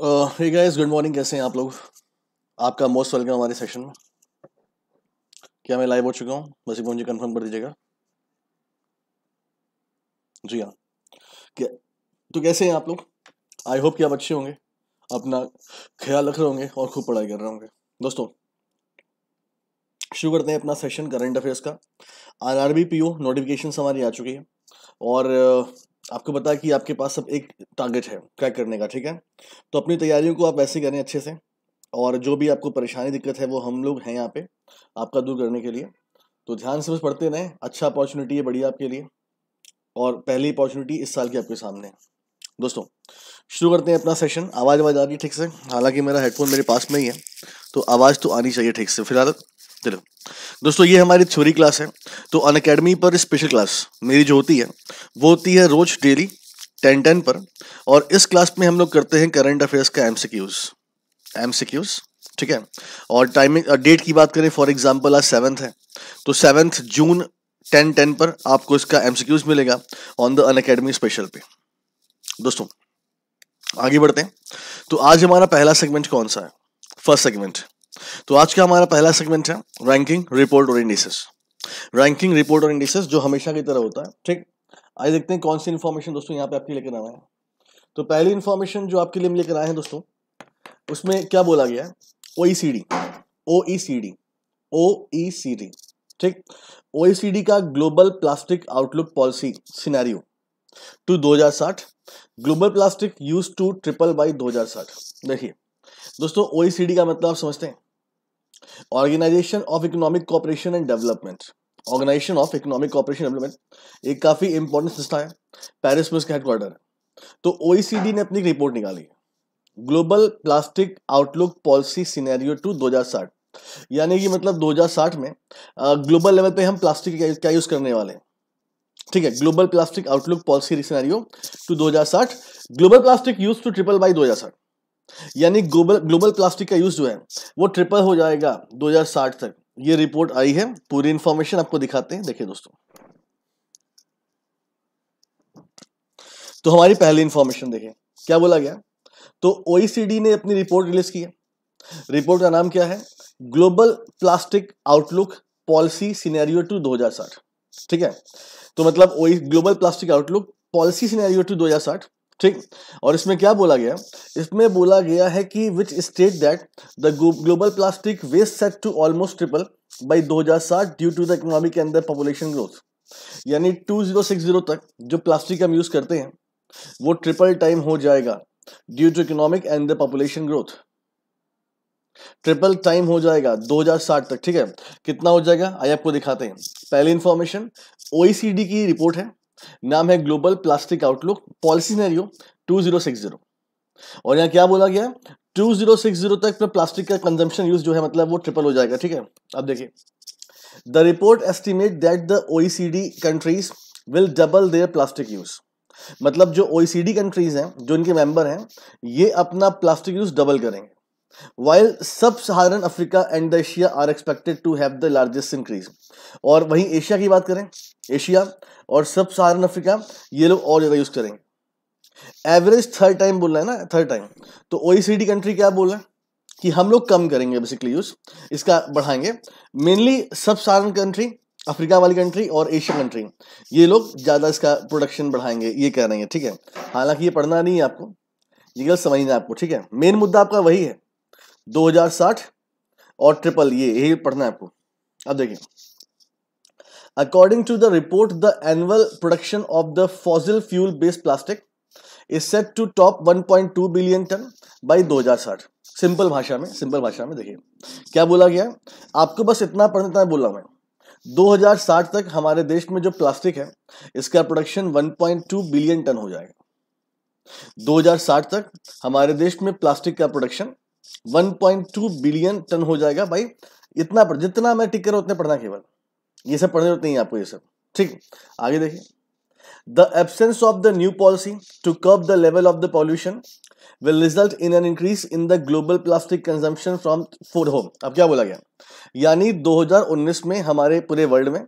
Guys good morning कैसे हैं आप लोग आपका मोस्ट वेलकम हमारे सेशन में क्या मैं लाइव हो चुका हूँ बस एक मुझे कंफर्म कर दीजिएगा जी हाँ क्या तो कैसे हैं आप लोग आई होप कि आप अच्छे होंगे अपना ख्याल रख रहे होंगे और खूब पढ़ाई कर रहे होंगे दोस्तों शुरू करते हैं अपना सेशन करंट अफेयर्स का R R B P O notification हमारी आ चुकी है और आपको पता है कि आपके पास अब एक टारगेट है क्रैक करने का ठीक है तो अपनी तैयारियों को आप ऐसे करें अच्छे से और जो भी आपको परेशानी दिक्कत है वो हम लोग हैं यहाँ पे आपका दूर करने के लिए तो ध्यान से बस पढ़ते रहें अच्छा अपॉर्चुनिटी है बढ़िया आपके लिए और पहली अपॉर्चुनिटी इस साल की आपके सामने है दोस्तों शुरू करते हैं अपना सेशन आवाज़ आवाज़ आ रही है ठीक से हालांकि मेरा हेडफोन मेरे पास में ही है तो आवाज़ तो आनी चाहिए ठीक से फिलहाल चलो दोस्तों ये हमारी थ्योरी क्लास है तो अन अकेडमी पर स्पेशल क्लास मेरी जो होती है वो होती है रोज डेली टेन टेन पर और इस क्लास में हम लोग करते हैं करंट अफेयर्स का एम सी ठीक है और टाइमिंग डेट की बात करें फॉर एग्जाम्पल आज सेवन्थ है तो सेवन्थ जून टेन टेन पर आपको इसका एम मिलेगा on the Unacademy special पे दोस्तों आगे बढ़ते हैं तो आज हमारा पहला सेगमेंट कौन सा है फर्स्ट सेगमेंट तो आज का हमारा पहला सेगमेंट है रैंकिंग रिपोर्ट और इंडिसेस रैंकिंग रिपोर्ट और इंडिसेस जो हमेशा की तरह होता है ठीक आइए देखते हैं कौन सी इन्फॉर्मेशन दोस्तों यहाँ पे आपके लेकर आना है तो पहली इन्फॉर्मेशन जो आपके लिए हम लेकर आए हैं दोस्तों उसमें क्या बोला गया है O E C D O E C D O E C D ठीक ओ ई सी डी का global plastic outlook policy scenario to 2060 global plastic use to triple by 2060 देखिए दोस्तों ओ का मतलब आप समझते हैं organisation of economic cooperation and development organisation of economic cooperation development एक काफ़ी इंपॉर्टेंट संस्था है पेरिस में उसका हेडक्वार्टर तो ओईसीडी ने अपनी रिपोर्ट निकाली global plastic outlook policy scenario to 2060 यानी कि मतलब 2060 में ग्लोबल लेवल पे हम प्लास्टिक क्या, यूज़ करने वाले हैं ठीक है global plastic outlook policy scenario to 2060 global plastic use to triple by दो 2060 यानी ग्लोबल ग्लोबल प्लास्टिक का यूज जो है वो ट्रिपल हो जाएगा 2060 तक ये रिपोर्ट आई है पूरी इंफॉर्मेशन आपको दिखाते हैं देखिए दोस्तों तो हमारी पहली इंफॉर्मेशन देखिए क्या बोला गया तो ओईसीडी ने अपनी रिपोर्ट रिलीज की है रिपोर्ट का नाम क्या है global plastic outlook policy scenario to दो ठीक है तो मतलब global plastic outlook policy scenario to दो ठीक और इसमें क्या बोला गया इसमें बोला गया है कि which state that the global plastic waste set to almost triple by 2060 due to the economy के अंदर पॉपुलेशन ग्रोथ यानी 2060 तक जो प्लास्टिक हम यूज करते हैं वो ट्रिपल टाइम हो जाएगा due to economic and the population growth triple time हो जाएगा 2060 तक ठीक है कितना हो जाएगा आइए आपको दिखाते हैं पहली इंफॉर्मेशन ओईसीडी की रिपोर्ट है नाम है global plastic outlook policy scenario to zero six zero और यहाँ क्या बोला गया टू जीरो सिक्स जीरो तक में प्लास्टिक का कंजम्पशन यूज जो है मतलब वो ट्रिपल हो जाएगा ठीक है अब देखिए the report estimate that the O countries will double their plastic use मतलब जो ओ कंट्रीज e हैं जो इनके मेंबर हैं ये अपना प्लास्टिक यूज डबल करेंगे while sub Saharan Africa and Asia are expected to have the largest increase और वहीं एशिया की बात करें एशिया और सब सारन अफ्रीका ये लोग और ज़्यादा यूज़ करेंगे एवरेज थर्ड टाइम बोल रहे है ना थर्ड टाइम तो ओ कंट्री क्या बोल रहा है कि हम लोग कम करेंगे बेसिकली यूज़ इसका बढ़ाएंगे mainly sub Saharan country Africa वाली कंट्री और एशियन कंट्री ये लोग ज़्यादा इसका प्रोडक्शन बढ़ाएंगे ये कह रहे हैं ठीक है हालांकि ये पढ़ना नहीं है आपको ये गलत समझना है आपको ठीक है मेन मुद्दा आपका वही है 2060 और ट्रिपल ये यही पढ़ना है आपको अब देखिए According to the report, the annual production of the fossil fuel based plastic is set to top 1.2 billion ton by 2060 simple भाषा में सिंपल भाषा में देखिए क्या बोला गया आपको बस इतना पढ़ना बोला मैं 2060 तक हमारे देश में जो प्लास्टिक है इसका प्रोडक्शन 1.2 बिलियन टन हो जाएगा 2060 तक हमारे देश में प्लास्टिक का प्रोडक्शन 1.2 बिलियन टन हो जाएगा भाई इतना जितना मैं टिक कर उतने पढ़ना केवल ये सब पढ़ने जरूरत नहीं है आपको ये सब ठीक आगे देखिए the absence of the new policy to curb the level of the pollution will result in an increase in the global plastic consumption from food home अब क्या बोला गया यानी 2019 में हमारे पूरे वर्ल्ड में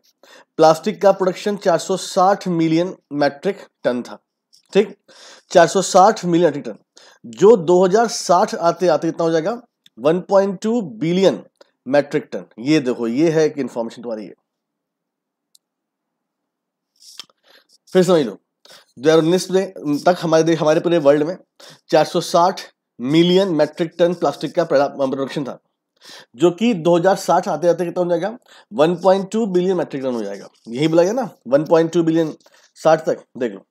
प्लास्टिक का प्रोडक्शन 460 मिलियन मैट्रिक टन था ठीक 460 मिलियन मैट्रिक टन जो 2060 आते आते कितना हो जाएगा 1.2 बिलियन मैट्रिक टन ये देखो ये है कि इन्फॉर्मेशन तुम्हारी है फिर समझ लो दो हजार उन्नीस में तक हमारे हमारे पूरे वर्ल्ड में 460 मिलियन मेट्रिक टन प्लास्टिक का प्रोडक्शन था जो कि 2060 आते आते कितना हो जाएगा 1.2 बिलियन मेट्रिक टन हो जाएगा यही बोला गया ना 1.2 बिलियन 60 तक देख लो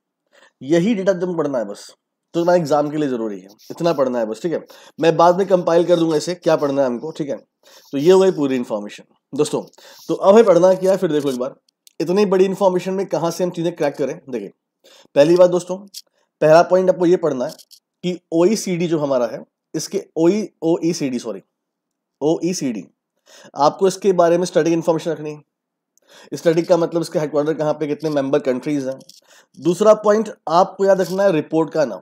यही डेटा तुम पढ़ना है बस तो तुम्हारे एग्जाम के लिए जरूरी है इतना पढ़ना है बस ठीक है मैं बाद में कंपाइल कर दूंगा इसे क्या पढ़ना है हमको ठीक है तो ये हो गई पूरी इन्फॉर्मेशन दोस्तों तो अब है पढ़ना क्या है फिर देखो एक बार इतनी बड़ी इन्फॉर्मेशन में कहाँ से हम चीज़ें क्रैक करें देखिए पहली बात दोस्तों पहला पॉइंट आपको ये पढ़ना है कि ओ e जो हमारा है इसके ओ ओ सॉरी ओ आपको इसके बारे में स्टडी इन्फॉर्मेशन रखनी है स्टडी का मतलब इसके हेडक्वार्टर कहां पे कितने मेंबर कंट्रीज हैं दूसरा पॉइंट आपको याद रखना है रिपोर्ट का नाम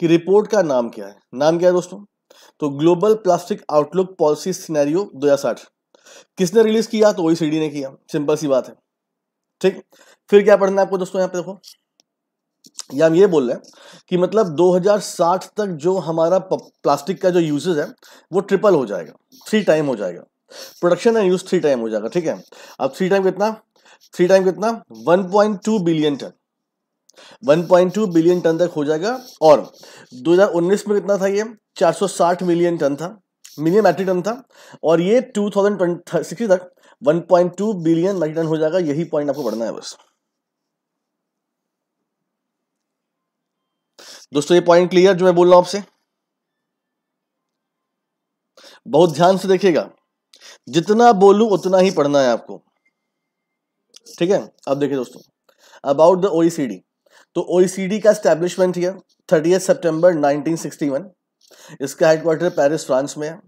कि रिपोर्ट का नाम क्या है नाम क्या है दोस्तों तो global plastic outlook policy scenario 2060 किसने रिलीज किया तो वही सीडी ने किया सिंपल सी बात है ठीक फिर क्या पढ़ना है आपको दोस्तों यहाँ पे देखो या हम ये बोल रहे हैं कि मतलब 2060 तक जो हमारा प्लास्टिक का जो यूजेज है वो ट्रिपल हो जाएगा थ्री टाइम हो जाएगा production and use three time हो जाएगा ठीक है अब थ्री टाइम कितना थ्री टाइम कितना 1.2 बिलियन टन 1.2 बिलियन टन तक हो जाएगा और 2019 में कितना था ये 460 मिलियन टन था मिलियन मैट्रिक टन था और ये टू थाउजेंड सिक्सटी तक 1.2 बिलियन मैट्रिक टन हो जाएगा यही पॉइंट आपको पढ़ना है बस दोस्तों ये पॉइंट क्लियर जो मैं बोल रहा हूं आपसे बहुत ध्यान से देखिएगा जितना बोलू उतना ही पढ़ना है आपको ठीक है अब देखिए दोस्तों अबाउट द ओईसीडी तो ओईसीडी e का स्टैब्लिशमेंट किया थर्टी सितंबर 1961 इसका हेडक्वार्टर पेरिस फ्रांस में है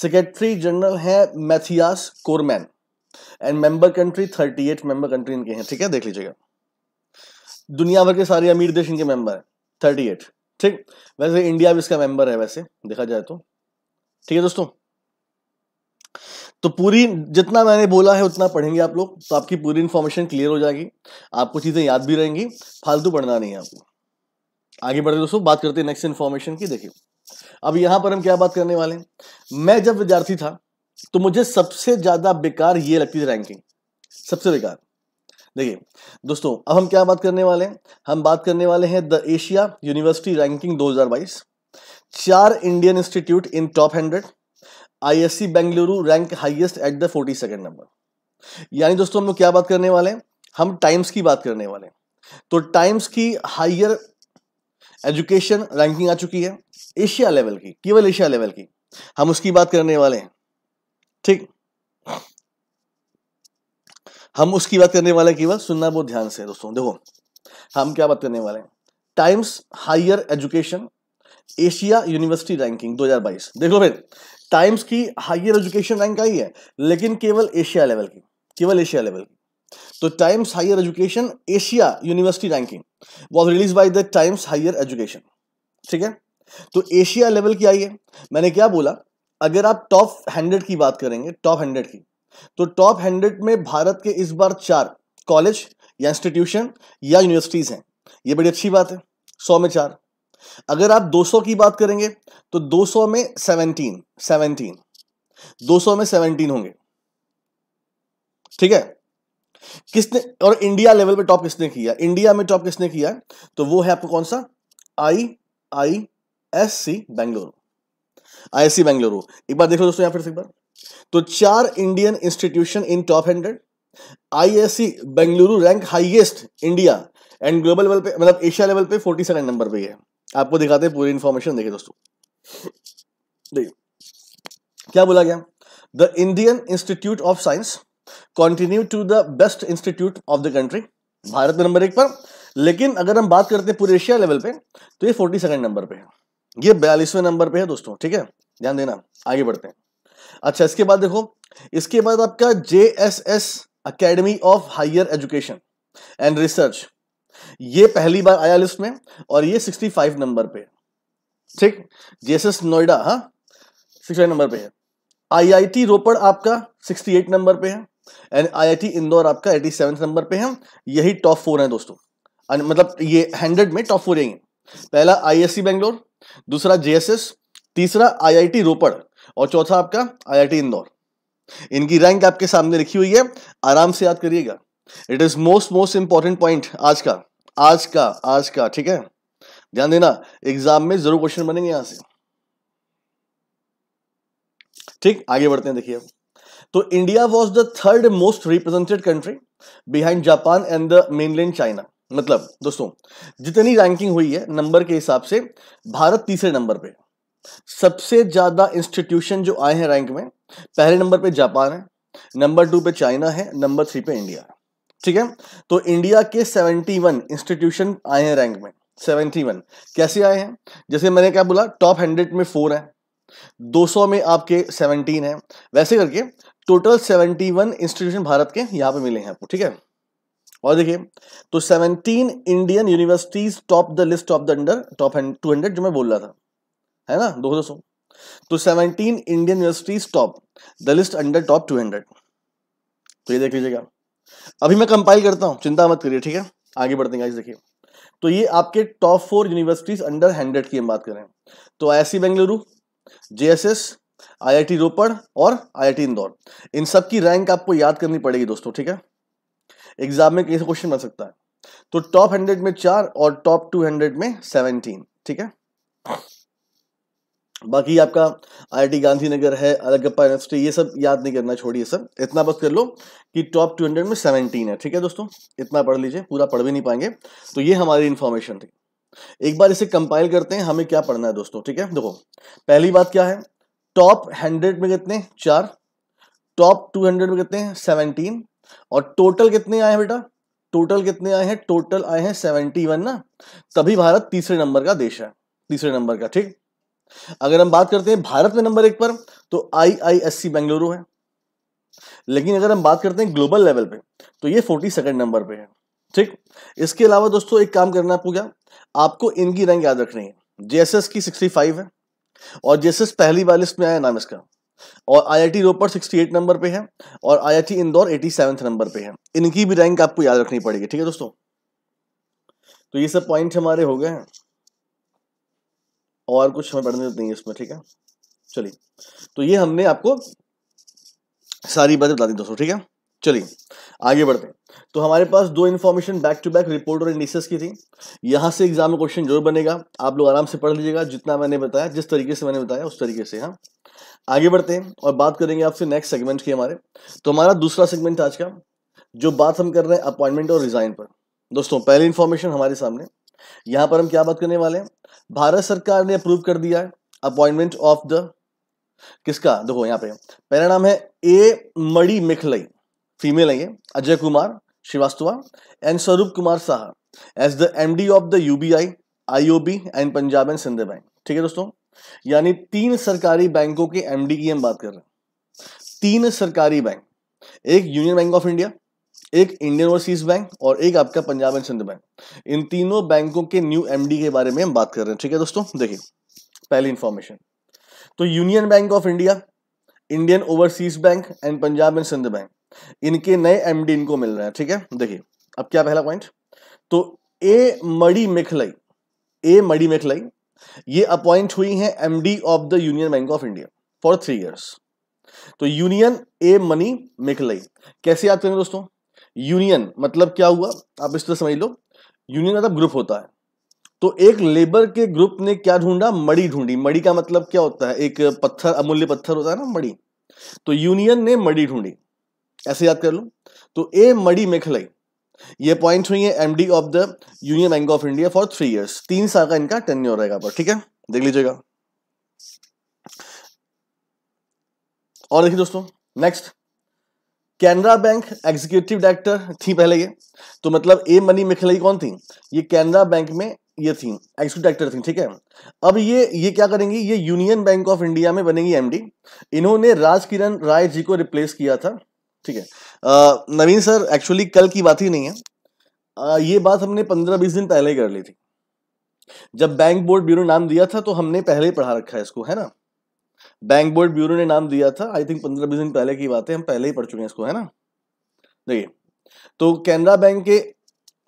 सेक्रेटरी जनरल है Mathias Cormann and member country thirty eight member country इनके हैं ठीक है देख लीजिएगा दुनिया भर के सारे अमीर देश इनके मेंबर हैं थर्टी एट ठीक वैसे इंडिया भी इसका मेंबर है वैसे देखा जाए तो ठीक है दोस्तों तो पूरी जितना मैंने बोला है उतना पढ़ेंगे आप लोग तो आपकी पूरी इंफॉर्मेशन क्लियर हो जाएगी आपको चीज़ें याद भी रहेंगी फालतू पढ़ना नहीं है आपको आगे बढ़ते दोस्तों बात करते हैं नेक्स्ट इन्फॉर्मेशन की देखिए अब यहां पर हम क्या बात करने वाले हैं मैं जब विद्यार्थी था तो मुझे सबसे ज्यादा बेकार ये लगती थी रैंकिंग सबसे बेकार देखिए दोस्तों अब हम क्या बात करने वाले हैं हम बात करने वाले हैं द एशिया यूनिवर्सिटी रैंकिंग 2022 चार Indian institute in top hundred IISc Bengaluru rank highest at the forty second number यानी दोस्तों हम लोग क्या बात करने वाले हैं हम टाइम्स की बात करने वाले हैं तो टाइम्स की हाइयर एजुकेशन रैंकिंग आ चुकी है एशिया लेवल की केवल एशिया लेवल की हम उसकी बात करने वाले हैं ठीक हम उसकी बात करने वाले केवल सुनना बहुत ध्यान से दोस्तों देखो हम क्या बात करने वाले हैं Times Higher Education Asia university ranking 2022 देख लो फिर टाइम्स की हायर एजुकेशन रैंक आई है लेकिन केवल एशिया लेवल की केवल एशिया लेवल की तो Times Higher Education Asia university ranking was release by the Times Higher Education ठीक है तो एशिया लेवल की आई है मैंने क्या बोला अगर आप टॉप हंड्रेड की बात करेंगे टॉप हंड्रेड की तो टॉप हंड्रेड में भारत के इस बार चार कॉलेज या इंस्टीट्यूशन या यूनिवर्सिटीज़ हैं ये बड़ी अच्छी बात है सौ में चार अगर आप 200 की बात करेंगे तो 200 में 17 17 200 में 17 होंगे ठीक है किसने और इंडिया लेवल पे टॉप किसने किया इंडिया में टॉप किसने किया तो वो है आपको कौन सा I I S C Bengaluru I S C Bengaluru एक बार देखो दोस्तों यहां फिर से एक बार तो चार Indian institution in top hundred I S C Bengaluru rank highest India and global level पे मतलब एशिया लेवल पे फोर्टी सेकेंड नंबर पे है आपको दिखाते हैं पूरी इंफॉर्मेशन देखिए दोस्तों देखिए क्या बोला गया the Indian institute of science continue to the best institute of the country Bharat में नंबर एक पर लेकिन अगर हम बात करते हैं पूरे एशिया लेवल पे तो ये फोर्टी सेकेंड नंबर पे है ये बयालीसवें नंबर पे है दोस्तों ठीक है ध्यान देना आगे बढ़ते हैं अच्छा इसके बाद देखो इसके बाद आपका J S S academy of higher education and research ये पहली बार आया लिस्ट में और ये सिक्सटी फाइव नंबर पे ठीक जे एस एस नोएडा हाँ सिक्सटी नंबर पे है आई आई टी रोपड़ आपका सिक्सटी एट नंबर पे है एंड आईआईटी इंदौर आपका एटी सेवन नंबर पे है यही टॉप फोर है दोस्तों मतलब ये हंड्रेड में टॉप फोर रहेंगे पहला आईएससी बेंगलोर दूसरा जेएसएस तीसरा आईआईटी रोपड़ और चौथा आपका आईआईटी इंदौर इनकी रैंक आपके सामने लिखी हुई है आराम से याद करिएगा it is most most important point आज का आज का आज का ठीक है ध्यान देना एग्जाम में जरूर क्वेश्चन बनेंगे यहां से ठीक आगे बढ़ते हैं देखिए अब तो India was the third most represented country behind Japan and the mainland China मतलब दोस्तों जितनी रैंकिंग हुई है नंबर के हिसाब से भारत तीसरे नंबर पे सबसे ज्यादा इंस्टीट्यूशन जो आए हैं रैंक में पहले नंबर पे जापान है नंबर टू पे चाइना है नंबर थ्री पे इंडिया ठीक है तो इंडिया के 71 इंस्टीट्यूशन आए हैं रैंक में 71 कैसे आए हैं जैसे मैंने क्या बोला टॉप हंड्रेड में फोर है 200 में आपके 17 है वैसे करके टोटल 71 इंस्टीट्यूशन भारत के यहाँ पे मिले हैं आपको ठीक है और देखिए तो 17 Indian universities top the list of the under top two hundred जो मैं बोल रहा था है ना दो सौ तो 17 Indian universities top the list under top 200 तो ये देख लीजिएगा अभी मैं कंपाइल करता हूँ चिंता मत करिए ठीक है आगे बढ़ते हैं देखिए तो ये आपके top four universities under hundred की हम बात करें तो आई बेंगलुरु जे आईआईटी रोपड़ और आईआईटी इंदौर इन सब की रैंक आपको याद करनी पड़ेगी दोस्तों ठीक है एग्जाम में कैसे क्वेश्चन बन सकता है तो टॉप हंड्रेड में चार और टॉप टू हंड्रेड में सेवनटीन ठीक है बाकी आपका आईआईटी गांधीनगर है अलगप्पा यूनिवर्सिटी ये सब याद नहीं करना छोड़िए सर इतना बस कर लो कि टॉप टू हंड्रेड में सेवनटीन है ठीक है दोस्तों इतना पढ़ लीजिए पूरा पढ़ भी नहीं पाएंगे तो ये हमारी इन्फॉर्मेशन थी एक बार इसे कंपाइल करते हैं हमें क्या पढ़ना है दोस्तों ठीक है देखो पहली बात क्या है टॉप हंड्रेड में कितने चार टॉप टू हंड्रेड में कितने हैं सेवनटीन और टोटल कितने आए हैं बेटा टोटल कितने आए हैं टोटल आए हैं सेवेंटी वन ना तभी भारत तीसरे नंबर का देश है तीसरे नंबर का ठीक अगर हम बात करते हैं भारत में नंबर एक पर तो आई आई एस सी बेंगलुरु है लेकिन अगर हम बात करते हैं ग्लोबल लेवल पे तो ये फोर्टी सेकेंड नंबर पे है ठीक इसके अलावा दोस्तों एक काम करना आपको क्या आपको इनकी रैंक याद रखनी है जेएसएस की सिक्सटी फाइव है और जैसे पहली बार लिस्ट में आया नाम इसका और I I T Ropar sixty eight number पे है और टी इंदौर सेवन नंबर पे है इनकी भी रैंक आपको याद रखनी पड़ेगी ठीक है दोस्तों तो ये सब पॉइंट हमारे हो गए हैं और कुछ हमें पढ़ने नहीं है इसमें ठीक है चलिए तो ये हमने आपको सारी बातें बता दी दोस्तों ठीक है चलिए आगे बढ़ते हैं तो हमारे पास दो information back to back report और इंडिसेस की थी यहाँ से एग्जाम में क्वेश्चन जरूर बनेगा आप लोग आराम से पढ़ लीजिएगा जितना मैंने बताया जिस तरीके से मैंने बताया उस तरीके से हाँ आगे बढ़ते हैं और बात करेंगे आपसे नेक्स्ट सेगमेंट की हमारे तो हमारा दूसरा सेगमेंट आज का जो बात हम कर रहे हैं अपॉइंटमेंट और रिजाइन पर दोस्तों पहली इन्फॉर्मेशन हमारे सामने यहाँ पर हम क्या बात करने वाले हैं भारत सरकार ने अप्रूव कर दिया है अपॉइंटमेंट ऑफ द किसका देखो यहाँ पे पहला नाम है ए मड़ी मिखलई फीमेल है ये Ajay Kumar Srivastava and Sarup Kumar Saha as the MD of the UBI, IOB and Punjab and Sindh Bank. ठीक है दोस्तों यानी तीन सरकारी बैंकों के एमडी की हम बात कर रहे हैं तीन सरकारी बैंक एक यूनियन बैंक ऑफ इंडिया एक इंडियन ओवरसीज बैंक और एक आपका पंजाब एंड सिंध बैंक इन तीनों बैंकों के न्यू एमडी के बारे में हम बात कर रहे हैं ठीक है दोस्तों देखिए पहली इंफॉर्मेशन तो Union Bank of India Indian Overseas Bank and Punjab and Sindh Bank इनके नए एमडी इनको मिल रहे हैं ठीक है देखिए अब क्या पहला पॉइंट तो ए मड़ी मेखलई ए मड़ी मेखलई ये अपॉइंट हुई है MD of the Union Bank of India for three years तो यूनियन ए मनी मेखलई कैसे याद करें दोस्तों यूनियन मतलब क्या हुआ आप इस तरह समझ लो यूनियन मतलब ग्रुप होता है तो एक लेबर के ग्रुप ने क्या ढूंढा मड़ी ढूंढी मड़ी का मतलब क्या होता है एक पत्थर अमूल्य पत्थर होता है ना मड़ी तो यूनियन ने मड़ी ढूंढी ऐसे याद कर लो तो ए मड़ी मेखलई ये पॉइंट हुई है MD of the Union Bank of India for three years तीन साल का इनका टेन्योर रहेगा पर ठीक है देख लीजिएगा और देखिए दोस्तों next Canara Bank executive director थी पहले ये तो मतलब ए मनी मिखलई कौन थी ये कैनरा बैंक में ये थी एग्जीक्यूटिव डायरेक्टर थी ठीक है अब ये ये क्या करेंगी ये यूनियन बैंक ऑफ इंडिया में बनेगी एमडी इन्होंने राजकिरण राय जी को रिप्लेस किया था ठीक है नवीन सर एक्चुअली कल की बात ही नहीं है आ, ये बात हमने पंद्रह बीस दिन पहले ही कर ली थी जब बैंक बोर्ड ब्यूरो नाम दिया था तो हमने पहले ही पढ़ा रखा है इसको है ना बैंक बोर्ड ब्यूरो ने नाम दिया था आई थिंक पंद्रह बीस दिन पहले की बात है हम पहले ही पढ़ चुके हैं इसको है ना देखिए तो कैनरा बैंक के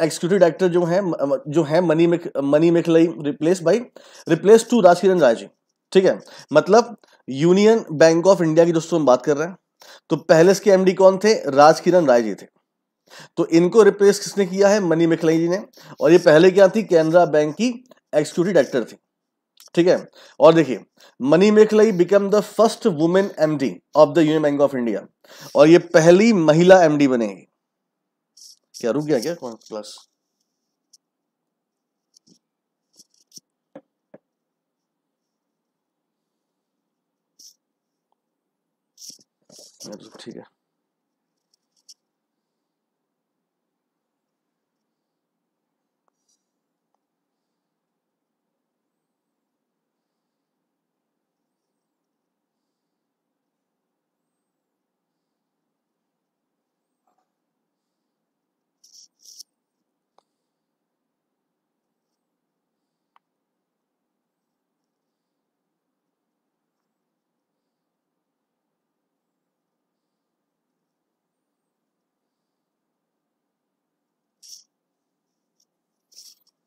एग्जीक्यूटिव डायरेक्टर जो है जो है Mani Mek Manimekalai replace by replace to Rajkiran Rai ji ठीक है मतलब यूनियन बैंक ऑफ इंडिया की दोस्तों हम बात कर रहे हैं तो पहले के एमडी कौन थे राजकिरण राय जी थे तो इनको रिप्लेस किसने किया है मनी मिखलई जी ने और ये पहले क्या थी कैनरा बैंक की एग्जीक्यूटिव डायरेक्टर थी ठीक है और देखिए Manimekalai become the first women MD of the Union Bank of India और ये पहली महिला एमडी बनेगी क्या रुक गया क्या कौन क्लास ठीक है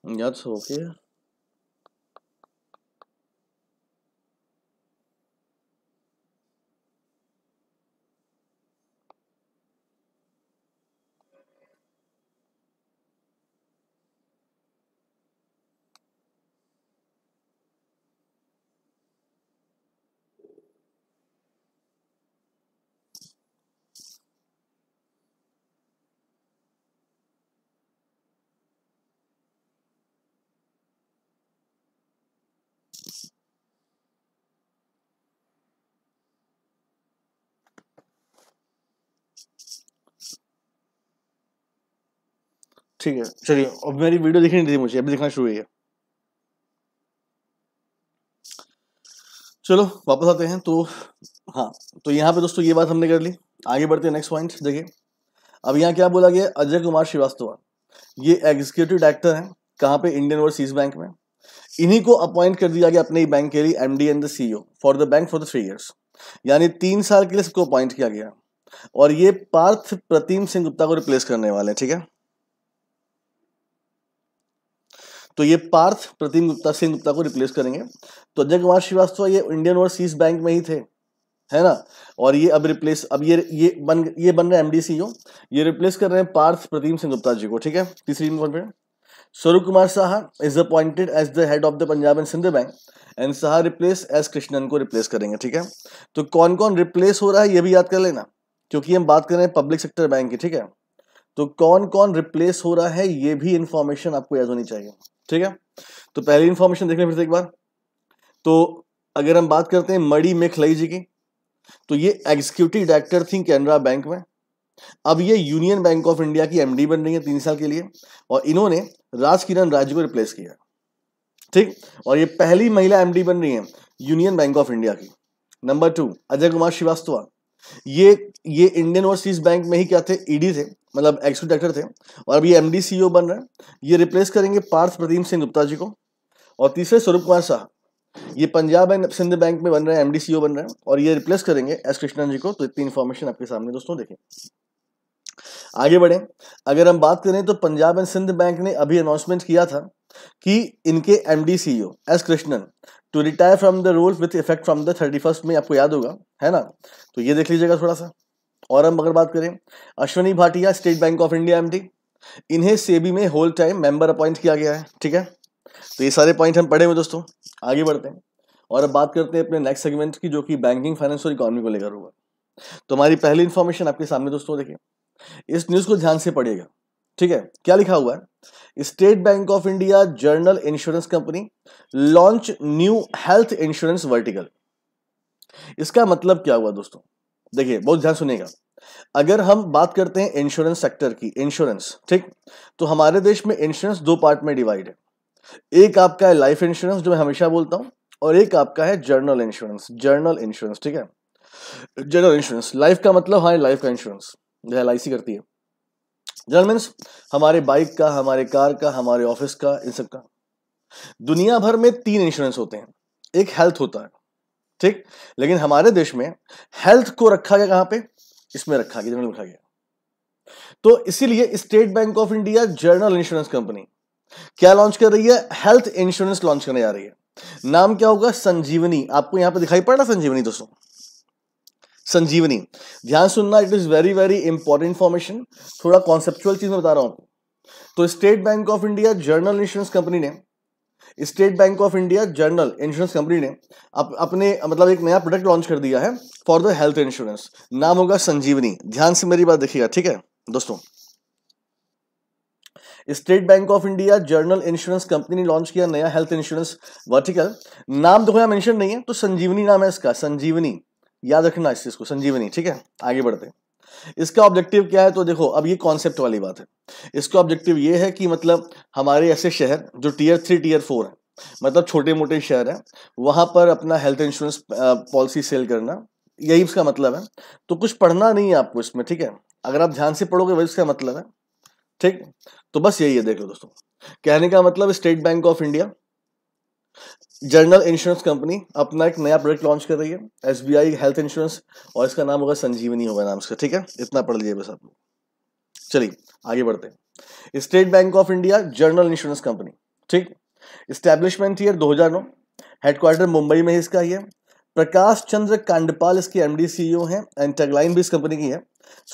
Ja, zu okay. ठीक है चलिए अब मेरी वीडियो दिखनी थी मुझे अभी दिखना शुरू हुई है चलो वापस आते हैं तो हाँ तो यहाँ पे दोस्तों ये बात हमने कर ली आगे बढ़ते हैं नेक्स्ट पॉइंट देखिए अब यहाँ क्या बोला गया अजय कुमार श्रीवास्तव ये एग्जीक्यूटिव डायरेक्टर हैं कहाँ पे इंडियन ओवरसीज बैंक में इन्हीं को अपॉइंट कर दिया गया अपने ही बैंक के लिए M D and the C for the bank for the three years यानी तीन साल के लिए सबको अपॉइंट किया गया और ये पार्थ प्रतिम सिंह गुप्ता को रिप्लेस करने वाले हैं ठीक है तो ये पार्थ प्रतिम गुप्ता सिंह गुप्ता को रिप्लेस करेंगे तो अजय कुमार श्रीवास्तव ये इंडियन ओवरसीज बैंक में ही थे है ना और ये अब रिप्लेस अब ये ये बन ये बन रहे हैं एमडी सीईओ ये रिप्लेस कर रहे हैं पार्थ प्रतिम सिंह गुप्ता जी को ठीक है तीसरी important Swarup Kumar Saha is appointed as the head of the Punjab and Sindh Bank and Saha replace S Krishnan को रिप्लेस करेंगे ठीक है तो कौन कौन रिप्लेस हो रहा है ये भी याद कर लेना क्योंकि हम बात कर रहे हैं पब्लिक सेक्टर बैंक की ठीक है तो कौन कौन रिप्लेस हो रहा है ये भी इंफॉर्मेशन आपको याद होनी चाहिए ठीक है तो पहली इंफॉर्मेशन देख लें फिर से एक बार तो अगर हम बात करते हैं मड़ी मेखलई जी की तो ये एग्जीक्यूटिव डायरेक्टर थी कैनरा बैंक में अब ये यूनियन बैंक ऑफ इंडिया की एमडी बन रही है तीन साल के लिए और इन्होंने राज राज्य को रिप्लेस किया ठीक और ये पहली महिला एमडी बन रही है यूनियन बैंक ऑफ इंडिया की नंबर टू अजय कुमार श्रीवास्तव ये ये इंडियन ओवरसीज बैंक में ही क्या थे ईडी e थे मतलब एक्स डायरेक्टर थे और अभी एम डी बन रहे हैं ये रिप्लेस करेंगे पार्थ प्रदीम सिंह गुप्ता जी को और तीसरे स्वरूप कुमार शाह ये पंजाब एंड सिंध बैंक में बन रहे हैं एम e बन रहे हैं और ये रिप्लेस करेंगे एस कृष्णन जी को तो इतनी इन्फॉर्मेशन आपके सामने दोस्तों देखें आगे बढ़े अगर हम बात करें तो पंजाब एंड सिंध बैंक ने अभी अनाउंसमेंट किया था कि इनके M S Krishnan to retire from the rules with effect from the thirty first में आपको याद होगा है ना तो ये देख लीजिएगा थोड़ा सा और हम अगर बात करें Ashwani Bhatia State Bank of India MD इन्हें सेबी में होल टाइम मेंबर अपॉइंट किया गया है ठीक है तो ये सारे पॉइंट हम पढ़े हुए दोस्तों आगे बढ़ते हैं और अब बात करते हैं अपने नेक्स्ट सेगमेंट की जो कि बैंकिंग फाइनेंस और इकोनॉमी को लेकर होगा तो हमारी पहली इन्फॉर्मेशन आपके सामने दोस्तों देखिए इस न्यूज़ को ध्यान से पढ़िएगा ठीक है क्या लिखा हुआ है State Bank of India general insurance company launch new health insurance vertical इसका मतलब क्या हुआ दोस्तों देखिए बहुत ध्यान सुनेगा अगर हम बात करते हैं इंश्योरेंस सेक्टर की इंश्योरेंस ठीक तो हमारे देश में इंश्योरेंस दो पार्ट में डिवाइड है एक आपका है लाइफ इंश्योरेंस जो मैं हमेशा बोलता हूं और एक आपका है जर्नल इंश्योरेंस जर्नल इंश्योरेंस ठीक है जनरल इंश्योरेंस लाइफ का मतलब हाँ लाइफ का इंश्योरेंस जो एल करती है जनरल मीन्स हमारे बाइक का हमारे कार का हमारे ऑफिस का इन सब का दुनिया भर में तीन इंश्योरेंस होते हैं एक हेल्थ होता है ठीक लेकिन हमारे देश में हेल्थ को रखा गया कहां पे इसमें रखा गया जनरल रखा गया तो इसीलिए State Bank of India general insurance company क्या लॉन्च कर रही है हेल्थ इंश्योरेंस लॉन्च करने जा रही है नाम क्या होगा संजीवनी आपको यहां पर दिखाई पड़ रहा संजीवनी दोस्तों संजीवनी ध्यान सुनना it is very very important information थोड़ा कॉन्सेप्चुअल चीज बता रहा हूं तो State Bank of India general insurance company ने State Bank of India general insurance company ने अप, अपने मतलब एक नया प्रोडक्ट लॉन्च कर दिया है फॉर द हेल्थ इंश्योरेंस नाम होगा संजीवनी ध्यान से मेरी बात देखिएगा ठीक है दोस्तों State Bank of India general insurance company ने लॉन्च किया नया हेल्थ इंश्योरेंस वर्टिकल नाम देखो तो मेंशन नहीं है तो संजीवनी नाम है इसका संजीवनी याद रखना इस चीज को संजीवनी ठीक है आगे बढ़ते हैं इसका ऑब्जेक्टिव क्या है तो देखो अब ये कॉन्सेप्ट वाली बात है इसका ऑब्जेक्टिव ये है कि मतलब हमारे ऐसे शहर जो टीयर थ्री टीयर फोर है मतलब छोटे मोटे शहर हैं वहां पर अपना हेल्थ इंश्योरेंस पॉलिसी सेल करना यही इसका मतलब है तो कुछ पढ़ना नहीं है आपको इसमें ठीक है अगर आप ध्यान से पढ़ोगे वही इसका मतलब है ठीक तो बस यही है देखो दोस्तों कहने का मतलब State Bank of India general insurance company अपना एक नया प्रोडक्ट लॉन्च कर रही है S B I health insurance और इसका नाम होगा संजीवनी होगा नाम इसका ठीक है इतना पढ़ लीजिए बस आप लोग चलिए आगे बढ़ते हैं State Bank of India general insurance company ठीक इस्टेब्लिशमेंट ईयर दो हजार नौ हेडक्वार्टर मुंबई में इसका ही है प्रकाश चंद्र कांडपाल इसके एमडी सीईओ e हैं एंड टेगलाइन भी इस कंपनी की है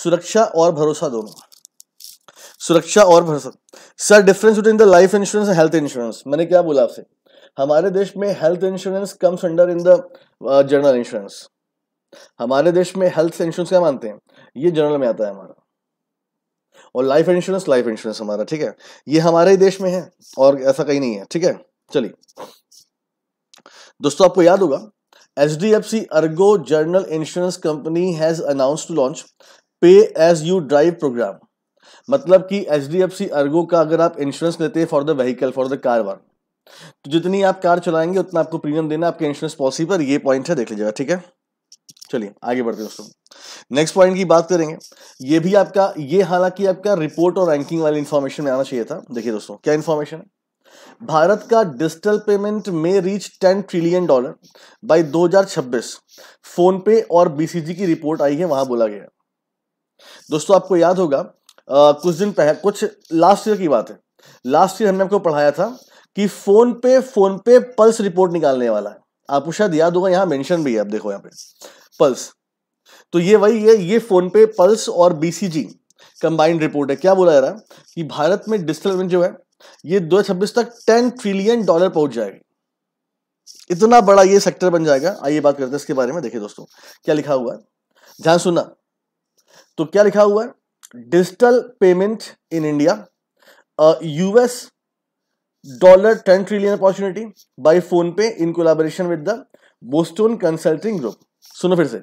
सुरक्षा और भरोसा दोनों सुरक्षा और भरोसा sir difference between the life insurance and health insurance मैंने क्या बोला आपसे हमारे देश में health insurance comes under in the general insurance हमारे देश में हेल्थ इंश्योरेंस क्या मानते हैं ये जनरल में आता है हमारा और लाइफ इंश्योरेंस लाइफ इंश्योरेंस हमारा ठीक है ये हमारे ही देश में है और ऐसा कहीं नहीं है ठीक है चलिए दोस्तों आपको याद होगा H D F C Ergo general insurance company has announce to launch pay as you drive program मतलब कि H D F C Ergo का अगर आप इंश्योरेंस लेते हैं for the vehicle for the car one तो जितनी आप कार चलाएंगे उतना आपको प्रीमियम देना आपके इंश्योरेंस पॉलिसी पर ये पॉइंट है देख लीजिएगा ठीक है चलिए आगे बढ़ते हैं दोस्तों नेक्स्ट पॉइंट की बात करेंगे ये भी आपका ये हालांकि आपका रिपोर्ट और रैंकिंग वाली इंफॉर्मेशन में आना चाहिए था देखिए दोस्तों क्या इंफॉर्मेशन है भारत का डिजिटल पेमेंट में reach ten trillion dollar by 2026 PhonePe और बीसीजी की रिपोर्ट आई है वहां बोला गया दोस्तों आपको याद होगा आ, कुछ दिन पहले कुछ लास्ट ईयर की बात है लास्ट ईयर हमने आपको पढ़ाया था कि फोन पे फोन पे पल्स रिपोर्ट निकालने वाला है आपको शायद याद होगा यहाँ मेंशन भी है आप देखो यहाँ पे पल्स तो ये वही है ये फोन पे पल्स और बीसीजी कंबाइंड रिपोर्ट है क्या बोला जा रहा है कि भारत में डिजिटल जो है ये दो तक टेन ट्रिलियन डॉलर पहुंच जाएगी इतना बड़ा ये सेक्टर बन जाएगा आइए बात करते हैं इसके बारे में देखिए दोस्तों क्या लिखा हुआ है ध्यान सुनना तो क्या लिखा हुआ है digital payment in India US dollar ten trillion opportunity by PhonePe in collaboration with the Boston Consulting Group सुनो फिर से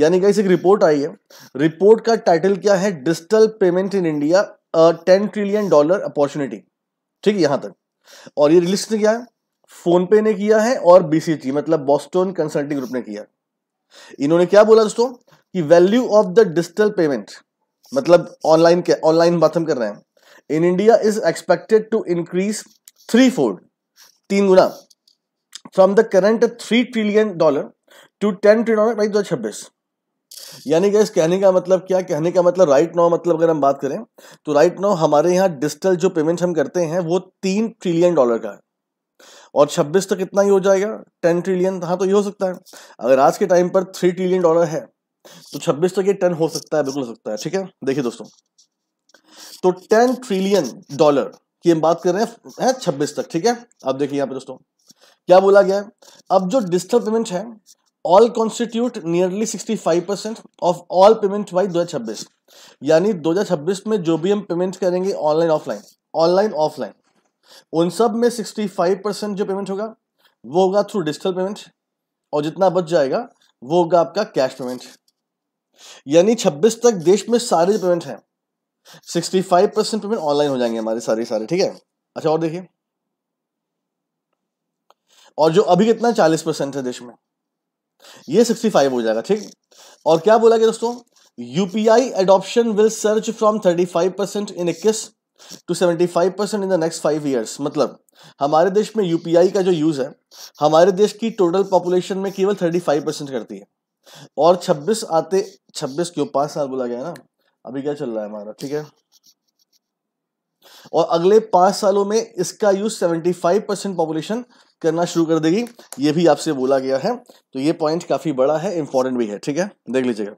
यानी गाइस एक रिपोर्ट आई है रिपोर्ट का टाइटल क्या है digital payment in India ten trillion dollar opportunity ठीक है यहां तक और ये रिलीज ने क्या है फोन पे ने किया है और बीसीटी मतलब बोस्टोन कंसल्टिंग ग्रुप ने किया इन्होंने क्या बोला दोस्तों कि value of the digital payment मतलब ऑनलाइन के ऑनलाइन बात हम कर रहे हैं in India is expected to increase three fold तीन गुना from the current three trillion dollar to ten trillion dollar by दो छब्बीस यानी कि इस कहने का मतलब क्या कहने का मतलब राइट नाउ मतलब अगर हम बात करें तो राइट नाउ हमारे यहाँ डिजिटल जो पेमेंट हम करते हैं वो तीन ट्रिलियन डॉलर का है और 26 तो कितना ही हो जाएगा 10 ट्रिलियन हाँ तो ये हो सकता है अगर आज के टाइम पर 3 ट्रिलियन डॉलर है तो 26 तो ये 10 हो सकता है बिल्कुल हो सकता है ठीक है देखिए दोस्तों तो 10 ट्रिलियन डॉलर कि हम बात कर रहे हैं छब्बीस तक ठीक है आप देखिए यहाँ पे दोस्तों क्या बोला गया है अब जो डिजिटल पेमेंट है all constitute nearly sixty five percent of all payment by 2026 यानी 2026 में जो भी हम पेमेंट करेंगे ऑनलाइन ऑफलाइन ऑनलाइन ऑफलाइन उन सब में 65 परसेंट जो पेमेंट होगा वो होगा थ्रू डिजिटल पेमेंट और जितना बच जाएगा वो होगा आपका कैश पेमेंट यानी 26 तक देश में सारे पेमेंट हैं sixty five percent payment online हो जाएंगे हमारे सारे सारे ठीक है अच्छा और देखिए और जो अभी कितना चालीस परसेंट है देश में ये सिक्सटी फाइव हो जाएगा ठीक और क्या बोला गया दोस्तों UPI adoption will search from thirty five percent in इक्कीस to seventy five percent in the next five years मतलब हमारे देश में यूपीआई का जो यूज़ है हमारे देश की टोटल पॉपुलेशन में केवल थर्टी फाइव परसेंट करती है और छब्बीस आते छब्बीस क्यों पांच साल बोला गया ना अभी क्या चल रहा है हमारा ठीक है और अगले पांच सालों में इसका यूज 75 परसेंट पॉपुलेशन करना शुरू कर देगी ये भी आपसे बोला गया है तो ये पॉइंट काफी बड़ा है इंपॉर्टेंट भी है ठीक है देख लीजिएगा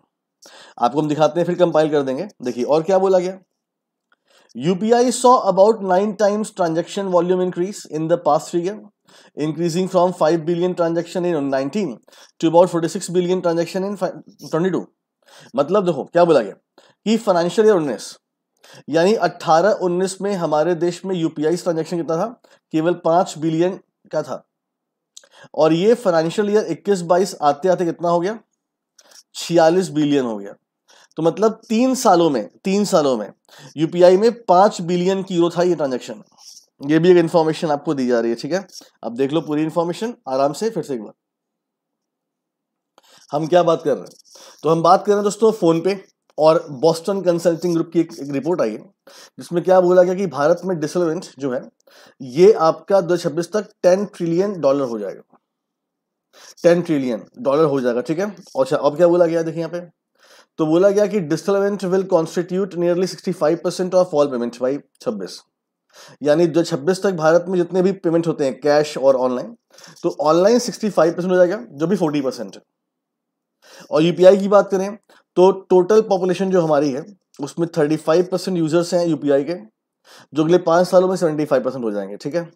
आपको हम दिखाते हैं फिर कंपाइल कर देंगे देखिए और क्या बोला गया UPI saw about nine times transaction volume increase in the past three years, increasing from 5 billion transaction in 19 to about billion transaction in twenty 22. मतलब देखो क्या बोला गया की फाइनेंशियल ईयर उन्नीस यानी 18 उन्नीस में हमारे देश में यूपीआई ट्रांजेक्शन कितना था केवल पांच बिलियन का था और ये फाइनेंशियल ईयर 21 बाईस आते आते कितना हो गया छियालीस बिलियन हो गया तो मतलब तीन सालों में तीन सालों में यूपीआई में पांच बिलियन की था ये ट्रांजेक्शन ये भी एक इंफॉर्मेशन आपको दी जा रही है ठीक है अब देख लो पूरी इंफॉर्मेशन आराम से फिर से एक बार हम क्या बात कर रहे हैं तो हम बात कर रहे हैं दोस्तों फोन पे और बोस्टन कंसल्टिंग ग्रुप की एक, एक रिपोर्ट आई जिसमें क्या बोला गया कि भारत में डिसलवेंट जो है ये आपका दो तक टेन ट्रिलियन डॉलर हो जाएगा टेन ट्रिलियन डॉलर हो जाएगा ठीक है अच्छा अब क्या बोला गया देखिए यहाँ पे तो बोला गया कि डिसलवेंट will constitute nearly sixty percent of all payment by छब्बीस यानी जो 26 तक भारत में जितने भी पेमेंट होते हैं कैश और ऑनलाइन तो ऑनलाइन 65 परसेंट हो जाएगा जो भी 40 परसेंट है और यूपीआई की बात करें तो टोटल पॉपुलेशन जो हमारी है उसमें थर्टी फाइव परसेंट यूजर्स हैं यूपीआई के जो अगले पांच सालों में सेवेंटी फाइव परसेंट हो जाएंगे ठीक है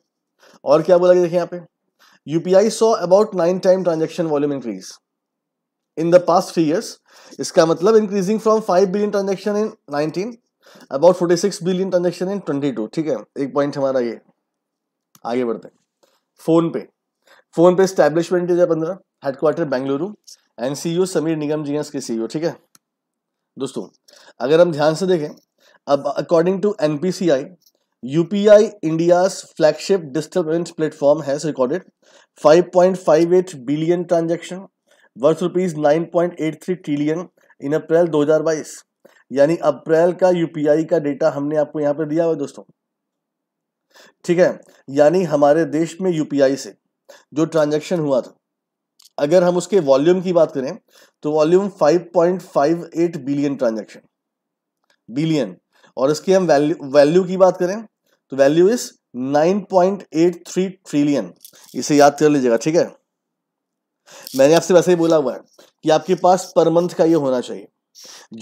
और क्या बोला गया देखिए यहाँ पे UPI saw about nine time transaction volume increase in the past three years इसका मतलब increasing from five billion transaction in nineteen about forty six billion transaction in twenty two ठीक है एक पॉइंट हमारा ये आगे बढ़ते हैं फोन पे फोन पे स्टैब्लिशमेंट दो हज़ार पंद्रह हेडक्वार्टर बेंगलुरु एनसीयू Sameer Nigam ji S K C ठीक है दोस्तों अगर हम ध्यान से देखें अब according to N P C I U P I India flagship digital payment platform है recorded five point five eight billion transaction worth rupees nine point eight three trillion in April दो हज़ार बाईस यानी अप्रैल का यू पी आई का data हमने आपको यहाँ पर दिया हुआ दोस्तों ठीक है यानी हमारे देश में यू पी आई से जो ट्रांजेक्शन हुआ था अगर हम उसके वॉल्यूम की बात करें तो वॉल्यूम 5.58 बिलियन ट्रांजैक्शन बिलियन और इसकी हम वैल्यू वैल्यू की बात करें तो वैल्यू इज 9.83 ट्रिलियन इसे याद कर लीजिएगा ठीक है मैंने आपसे वैसे ही बोला हुआ है कि आपके पास पर मंथ का ये होना चाहिए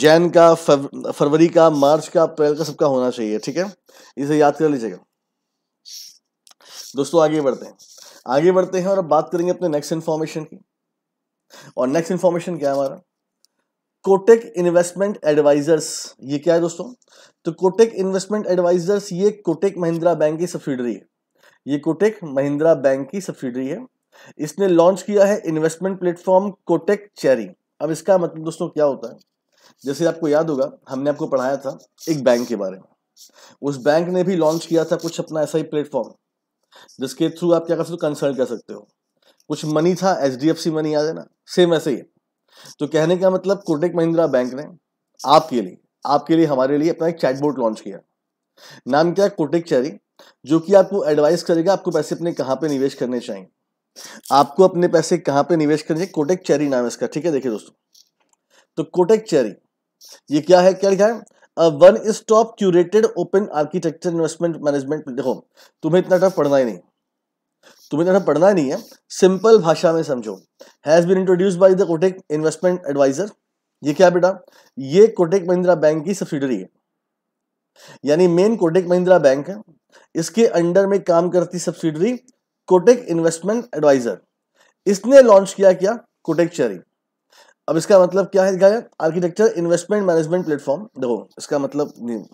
जैन का फरवरी का मार्च का अप्रैल का सबका होना चाहिए ठीक है इसे याद कर लीजिएगा दोस्तों आगे बढ़ते हैं आगे बढ़ते हैं और अब बात करेंगे अपने नेक्स्ट इन्फॉर्मेशन की और नेक्स्ट इंफॉर्मेशन क्या है हमारा कोटेक इन्वेस्टमेंट एडवाइजर्स ये क्या है दोस्तों तो कोटेक इन्वेस्टमेंट एडवाइजर्स ये कोटेक महिंद्रा बैंक की सब्सिडरी है ये कोटेक महिंद्रा बैंक की सब्सिडरी है इसने लॉन्च किया है इन्वेस्टमेंट प्लेटफॉर्म कोटेक चेरी अब इसका मतलब दोस्तों क्या होता है जैसे आपको याद होगा हमने आपको पढ़ाया था एक बैंक के बारे में उस बैंक ने भी लॉन्च किया था कुछ अपना ऐसा ही प्लेटफॉर्म जिसके थ्रू आप क्या कर सकते हो कंसल्ट कर सकते हो कुछ मनी था एच मनी याद है ना सेम ऐसे ही तो कहने का मतलब कोटक महिंद्रा बैंक ने आपके लिए आपके लिए हमारे लिए अपना एक चैटबोर्ड लॉन्च किया नाम क्या है कोटक चैरी जो कि आपको एडवाइस करेगा आपको पैसे अपने कहां पे निवेश करने चाहिए आपको अपने पैसे कहां पे निवेश करने चाहिए कोटेक चेरी नाम है इसका ठीक है देखिए दोस्तों तो कोटेक चेरी ये क्या है क्या लिखा है one stop curated open architecture investment management देखो तुम्हें इतना टफ पढ़ना ही नहीं तुम्हें इतना पढ़ना नहीं है सिंपल भाषा में समझो has been introduce by the Kotak investment advisor ये क्या बेटा ये कोटेक महिंद्रा बैंक की सब्सिडरी है यानी मेन कोटेक महिंद्रा बैंक है इसके अंडर में काम करती सब्सिडरी कोटेक इन्वेस्टमेंट एडवाइजर इसने लॉन्च किया क्या कोटेक चेरी अब इसका मतलब क्या है आर्किटेक्चर इन्वेस्टमेंट मैनेजमेंट प्लेटफॉर्म देखो इसका मतलब नहीं।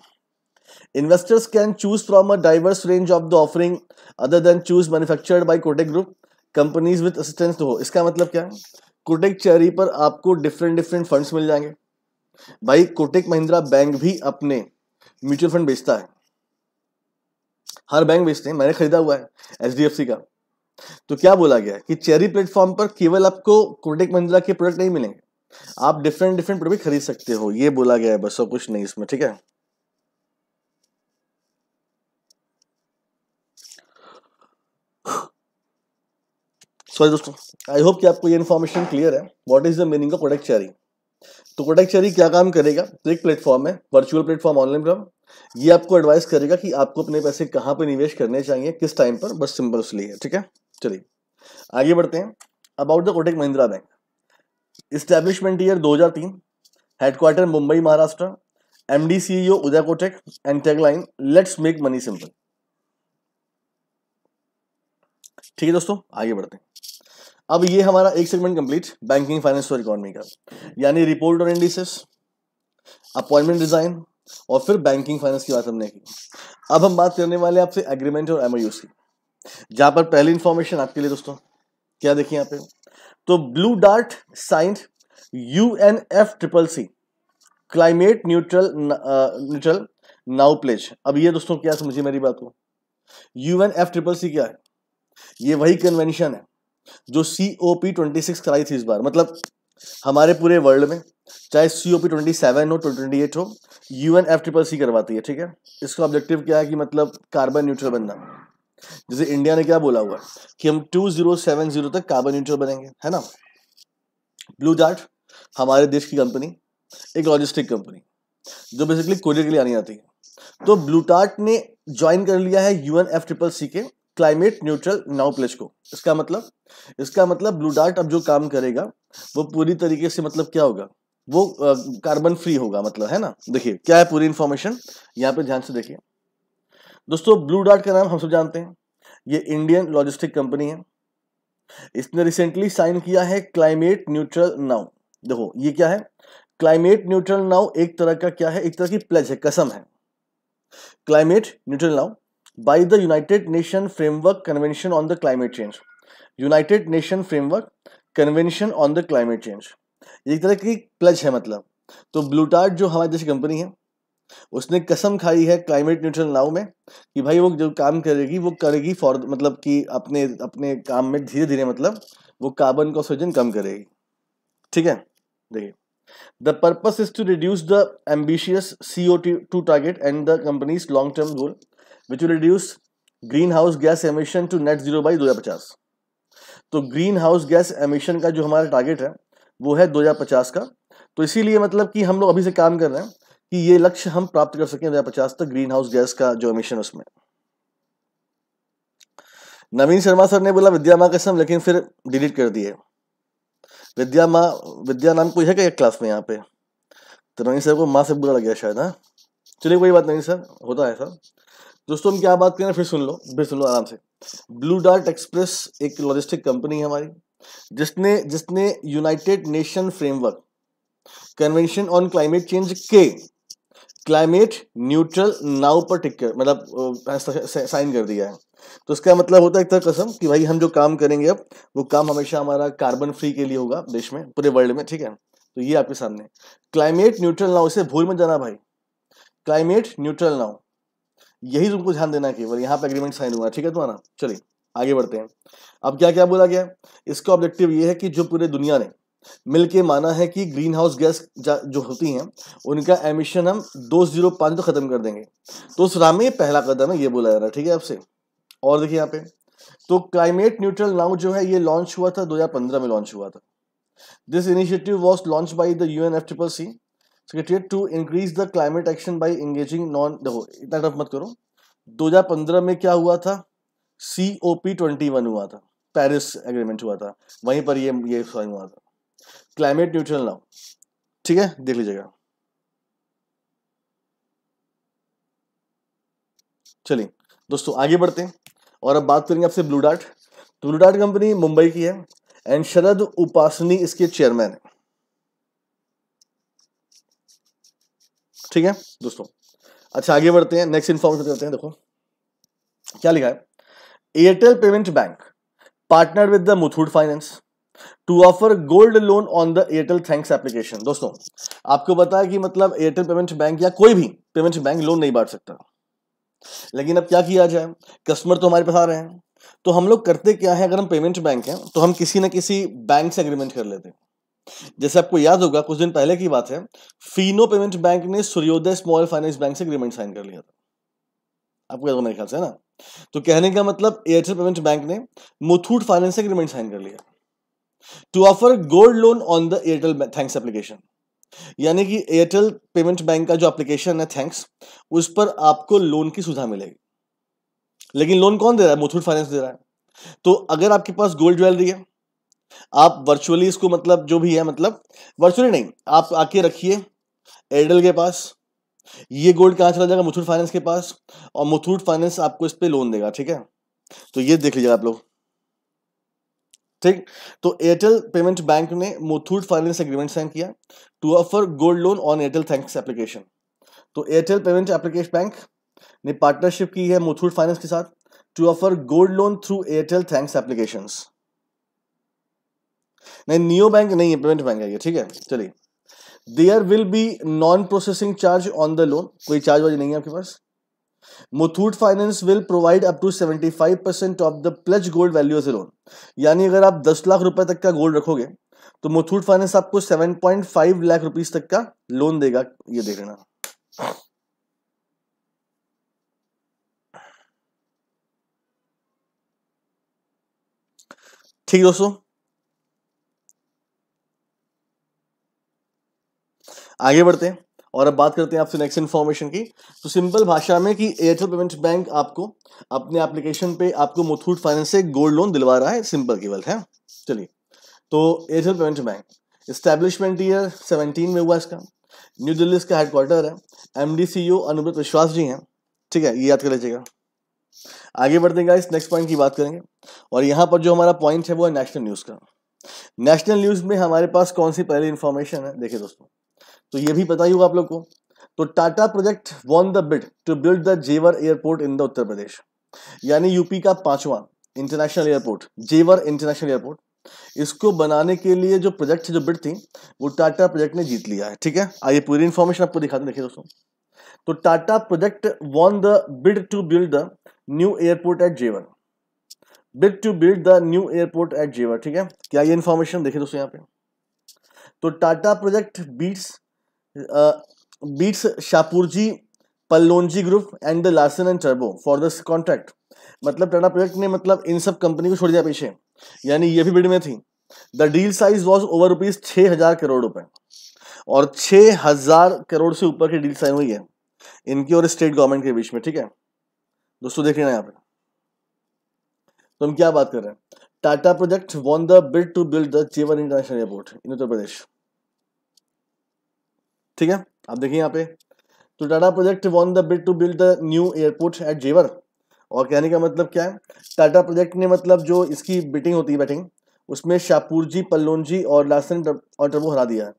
Investors can choose from a diverse range of the offering other than choose manufactured by Kodak Group companies with assistance to iska matlab kya hai Kotak cherry par aapko different different funds mil jayenge bhai Kotak mahindra bank bhi apne mutual fund bechta hai हर bank बेचते हैं मैंने खरीदा हुआ है H का तो क्या बोला गया कि चेरी प्लेटफॉर्म पर केवल आपको कोटेक महिंद्रा के प्रोडक्ट नहीं मिलेंगे आप डिफरेंट डिफरेंट प्रोडक्ट खरीद सकते हो ये बोला गया है बस और कुछ नहीं इसमें ठीक है सॉरी दोस्तों आई होप कि आपको ये इन्फॉर्मेशन क्लियर है what is the meaning of product sharing तो प्रोडक्ट शेयरिंग क्या काम करेगा तो एक प्लेटफॉर्म है वर्चुअल प्लेटफॉर्म ऑनलाइन प्लेटफॉर्म ये आपको एडवाइस करेगा कि आपको अपने पैसे कहाँ पर निवेश करने चाहिए किस टाइम पर बस सिंपल उसलिए है ठीक है चलिए आगे बढ़ते हैं about the Kotak Mahindra Bank establishment year 2003 headquarter Mumbai Maharashtra M D CEO Uday Kotak and tagline let's make money simple ठीक है दोस्तों आगे बढ़ते हैं अब ये हमारा एक सेगमेंट कंप्लीट बैंकिंग फाइनेंस और इकोनॉमी का यानी रिपोर्ट और इंडिसेस अपॉइंटमेंट डिजाइन और फिर बैंकिंग फाइनेंस की बात हमने की अब हम बात करने वाले आपसे एग्रीमेंट और एमओयू की जहां पर पहली इंफॉर्मेशन आपके लिए दोस्तों क्या देखिए यहां पे तो Blue Dart signed U N F triple C climate neutral neutral now pledge अब ये दोस्तों क्या समझिए मेरी बात को U N F triple C क्या है ये वही कन्वेंशन है जो C O P twenty six कराई थी इस बार मतलब हमारे पूरे वर्ल्ड में चाहे C O P twenty seven हो ट्वेंटी एट हो U N F triple C करवाती है ठीक है इसका ऑब्जेक्टिव क्या है कि मतलब कार्बन न्यूट्रल बनना जैसे इंडिया ने क्या बोला हुआ है कि हम टू जीरो सेवन जीरो तक कार्बन न्यूट्रल बनेंगे है ना ब्लू डार्ट हमारे देश की कंपनी एक लॉजिस्टिक कंपनी जो बेसिकली कोरियर के लिए आनी आती है तो ब्लूटार्ट ने ज्वाइन कर लिया है U N F triple C के क्लाइमेट न्यूट्रल नाउ नाउप्लेज को इसका मतलब इसका मतलब ब्लू डार्ट अब जो काम करेगा वो पूरी तरीके से मतलब क्या होगा वो कार्बन फ्री होगा मतलब है ना देखिए क्या है पूरी इंफॉर्मेशन यहाँ पे ध्यान से देखिए दोस्तों ब्लू डार्ट का नाम हम सब जानते हैं ये इंडियन लॉजिस्टिक कंपनी है इसने रिसेंटली साइन किया है क्लाइमेट न्यूट्रल नाउ देखो ये क्या है क्लाइमेट न्यूट्रल नाउ एक तरह का क्या है एक तरह की प्लेज है कसम है climate neutral now by the United nation Framework Convention on the Climate Change. United Nation Framework Convention on the Climate Change एक तरह की प्लज है मतलब तो ब्लूटार्ट जो हमारे देश की कंपनी है उसने कसम खाई है क्लाइमेट न्यूट्रल नाव में कि भाई वो जो काम करेगी वो करेगी फॉर मतलब कि अपने अपने काम में धीरे धीरे मतलब वो कार्बन का सृजन कम करेगी ठीक है देखिए the purpose is to reduce the ambitious C O two target and the companies long term goal which will reduce green house gas emission to net zero by दो हज़ार पचास तो ग्रीन हाउस गैस एमिशन का जो हमारा target है वो है दो हज़ार पचास का तो इसीलिए मतलब कि हम लोग अभी से काम कर रहे हैं कि ये लक्ष्य हम प्राप्त कर सकें दो हज़ार पचास तक ग्रीन हाउस गैस का जो एमिशन उसमें नवीन शर्मा सर ने बोला विद्या माँ कसम लेकिन फिर डिलीट कर दिए विद्या माँ विद्या नाम कोई है क्या क्लास में यहाँ पे तो नवीन सर को माँ से बुरा लग गया शायद हाँ चलिए कोई बात नहीं सर होता है सर दोस्तों हम क्या बात करें फिर सुन लो फिर सुन लो आराम से ब्लू डार्ट एक्सप्रेस एक लॉजिस्टिक कंपनी है हमारी जिसने जिसने United Nation Framework Convention on climate change के क्लाइमेट न्यूट्रल नाउ पर टिक कर मतलब साइन कर दिया है तो इसका मतलब होता है एक तरह कसम कि भाई हम जो काम करेंगे अब वो काम हमेशा हमारा कार्बन फ्री के लिए होगा देश में पूरे वर्ल्ड में ठीक है तो ये आपके सामने क्लाइमेट न्यूट्रल नाउ इसे भूल मत जाना भाई क्लाइमेट न्यूट्रल नाउ यही तुमको ध्यान देना है केवल यहाँ पे एग्रीमेंट साइन हुआ ठीक है तुम्हारा चलिए आगे बढ़ते हैं अब क्या क्या बोला गया इसका ऑब्जेक्टिव ये है कि जो पूरे दुनिया ने मिलके माना है कि ग्रीन हाउस गैस जो होती हैं उनका एमिशन हम दो जीरो पाँच तो खत्म कर देंगे तो उस राम में पहला कदम है ये बोला जा रहा है ठीक है आपसे और देखिए यहाँ पे तो क्लाइमेट न्यूट्रल नाउ जो है ये लॉन्च हुआ था 2015 में लॉन्च हुआ था this initiative was launch by the U N F triple C secretariat to increase the climate action by engaging non देखो इतना टफ मत करो 2015 में क्या हुआ था C O P twenty one हुआ था पेरिस एग्रीमेंट हुआ था वहीं पर ये ये साइन हुआ था क्लाइमेट न्यूट्रल नाउ ठीक है देख लीजिएगा चलिए दोस्तों आगे बढ़ते हैं और अब बात करेंगे आपसे Blue Dart Blue Dart company Mumbai की है एंड शरद उपासनी इसके चेयरमैन है ठीक है दोस्तों अच्छा आगे बढ़ते हैं नेक्स्ट इन्फॉर्मेशन करते हैं देखो क्या लिखा है Airtel payment Bank partner with the Muthoot Finance to offer gold loan on the Airtel thanks application दोस्तों आपको पता है कि मतलब एयरटेल पेमेंट बैंक या कोई भी पेमेंट बैंक लोन नहीं बांट सकता लेकिन अब क्या किया जाए कस्टमर तो हमारे पास आ रहे हैं तो हम लोग करते क्या है अगर हम पेमेंट बैंक हैं तो हम किसी ना किसी बैंक से एग्रीमेंट कर लेते हैं जैसे आपको याद होगा कुछ दिन पहले की बात है फिनो पेमेंट बैंक ने सूर्योदय स्मॉल फाइनेंस बैंक से अग्रीमेंट साइन कर लिया था आपको याद होगा मेरे ख्याल से ना तो कहने का मतलब एयरटेल पेमेंट बैंक ने मुथूट फाइनेंस से साइन कर लिया to offer gold loan on the Airtel thanks application यानी कि एयरटेल पेमेंट बैंक का जो एप्लीकेशन है थैंक्स उस पर आपको लोन की सुविधा मिलेगी लेकिन लोन कौन दे रहा है मुथूट फाइनेंस दे रहा है तो अगर आपके पास गोल्ड ज्वेलरी है आप वर्चुअली इसको मतलब जो भी है मतलब वर्चुअली नहीं आप आके रखिए एयरटेल के पास ये गोल्ड कहाँ चला जाएगा मुथूट फाइनेंस के पास और मुथूट फाइनेंस आपको इस पर लोन देगा ठीक है तो ये देख लीजिएगा आप लोग ठीक तो एयरटेल पेमेंट बैंक ने मुथूट फाइनेंस एग्रीमेंट साइन किया to offer gold loan on Airtel thanks application तो एयरटेल पेमेंट एप्लीकेशन बैंक ने पार्टनरशिप की है मुथूट फाइनेंस के साथ to offer gold loan through Airtel thanks applications नहीं नियो बैंक नहीं है पेमेंट बैंक है ये ठीक है चलिए there will be non processing charge on the loan कोई चार्ज वार्ज नहीं है आपके पास Muthoot finance will provide up to seventy five percent of the pledge gold value of the loan यानी अगर आप दस लाख रुपए तक का गोल्ड रखोगे तो मुथूट फाइनेंस आपको seven point five lakh rupees तक का लोन देगा ये देखना ठीक दोस्तों आगे बढ़ते हैं और अब बात करते हैं आपसे नेक्स्ट इन्फॉर्मेशन की तो सिंपल भाषा में कि एयरटेल पेमेंट्स बैंक आपको अपने एप्लीकेशन पे आपको मुथूट फाइनेंस से गोल्ड लोन दिलवा रहा है सिंपल केवल है चलिए तो Airtel payment bank establishment year seventeen में हुआ इसका न्यू दिल्ली इसका हेडक्वार्टर है M D C O Anubrata Biswas ji हैं ठीक है ये याद कर लीजिएगा आगे बढ़ते हैं इस नेक्स्ट पॉइंट की बात करेंगे और यहाँ पर जो हमारा पॉइंट है वो है नेशनल न्यूज़ का नेशनल न्यूज़ में हमारे पास कौन सी पहली इन्फॉर्मेशन है देखिए दोस्तों तो ये भी पता ही होगा आप लोग को तो Tata project won the bid to build the Jewar airport in the Uttar Pradesh यानी यूपी का पांचवा international airport Jewar international airport इसको बनाने के लिए जो प्रोजेक्ट जो बिड थी वो टाटा प्रोजेक्ट ने जीत लिया है ठीक है आइए पूरी इंफॉर्मेशन आपको दिखाते देखिए दोस्तों तो Tata project won the bid to build the new airport at Jewar bid to build the new airport at Jewar ठीक है क्या ये इंफॉर्मेशन देखिए दोस्तों यहाँ पे तो Tata project beats uh, beats Shapurji Pallonji Group and the Larsen and Turbo for this contract. मतलब टाटा प्रोजेक्ट ने मतलब इन सब कंपनी को छोड़ दिया पीछे यानी ये भी बिड में थी the deal size was over rupees छः हजार करोड़ रुपए और छः हजार करोड़ से ऊपर की डील साइन हुई है इनकी और स्टेट गवर्नमेंट के बीच में ठीक है दोस्तों देख लेना यहाँ पे तो हम क्या बात कर रहे हैं Tata project won the bid to build the Jewar international airport in Uttar Pradesh ठीक है आप देखिए यहाँ पे तो Tata project won the bid to build the new airport at Jewar और कहने का मतलब क्या है टाटा प्रोजेक्ट ने मतलब जो इसकी बिटिंग होती है बैटिंग उसमें शाहपुर जी पल्लोन जी और लासन और टर्बो हरा दिया है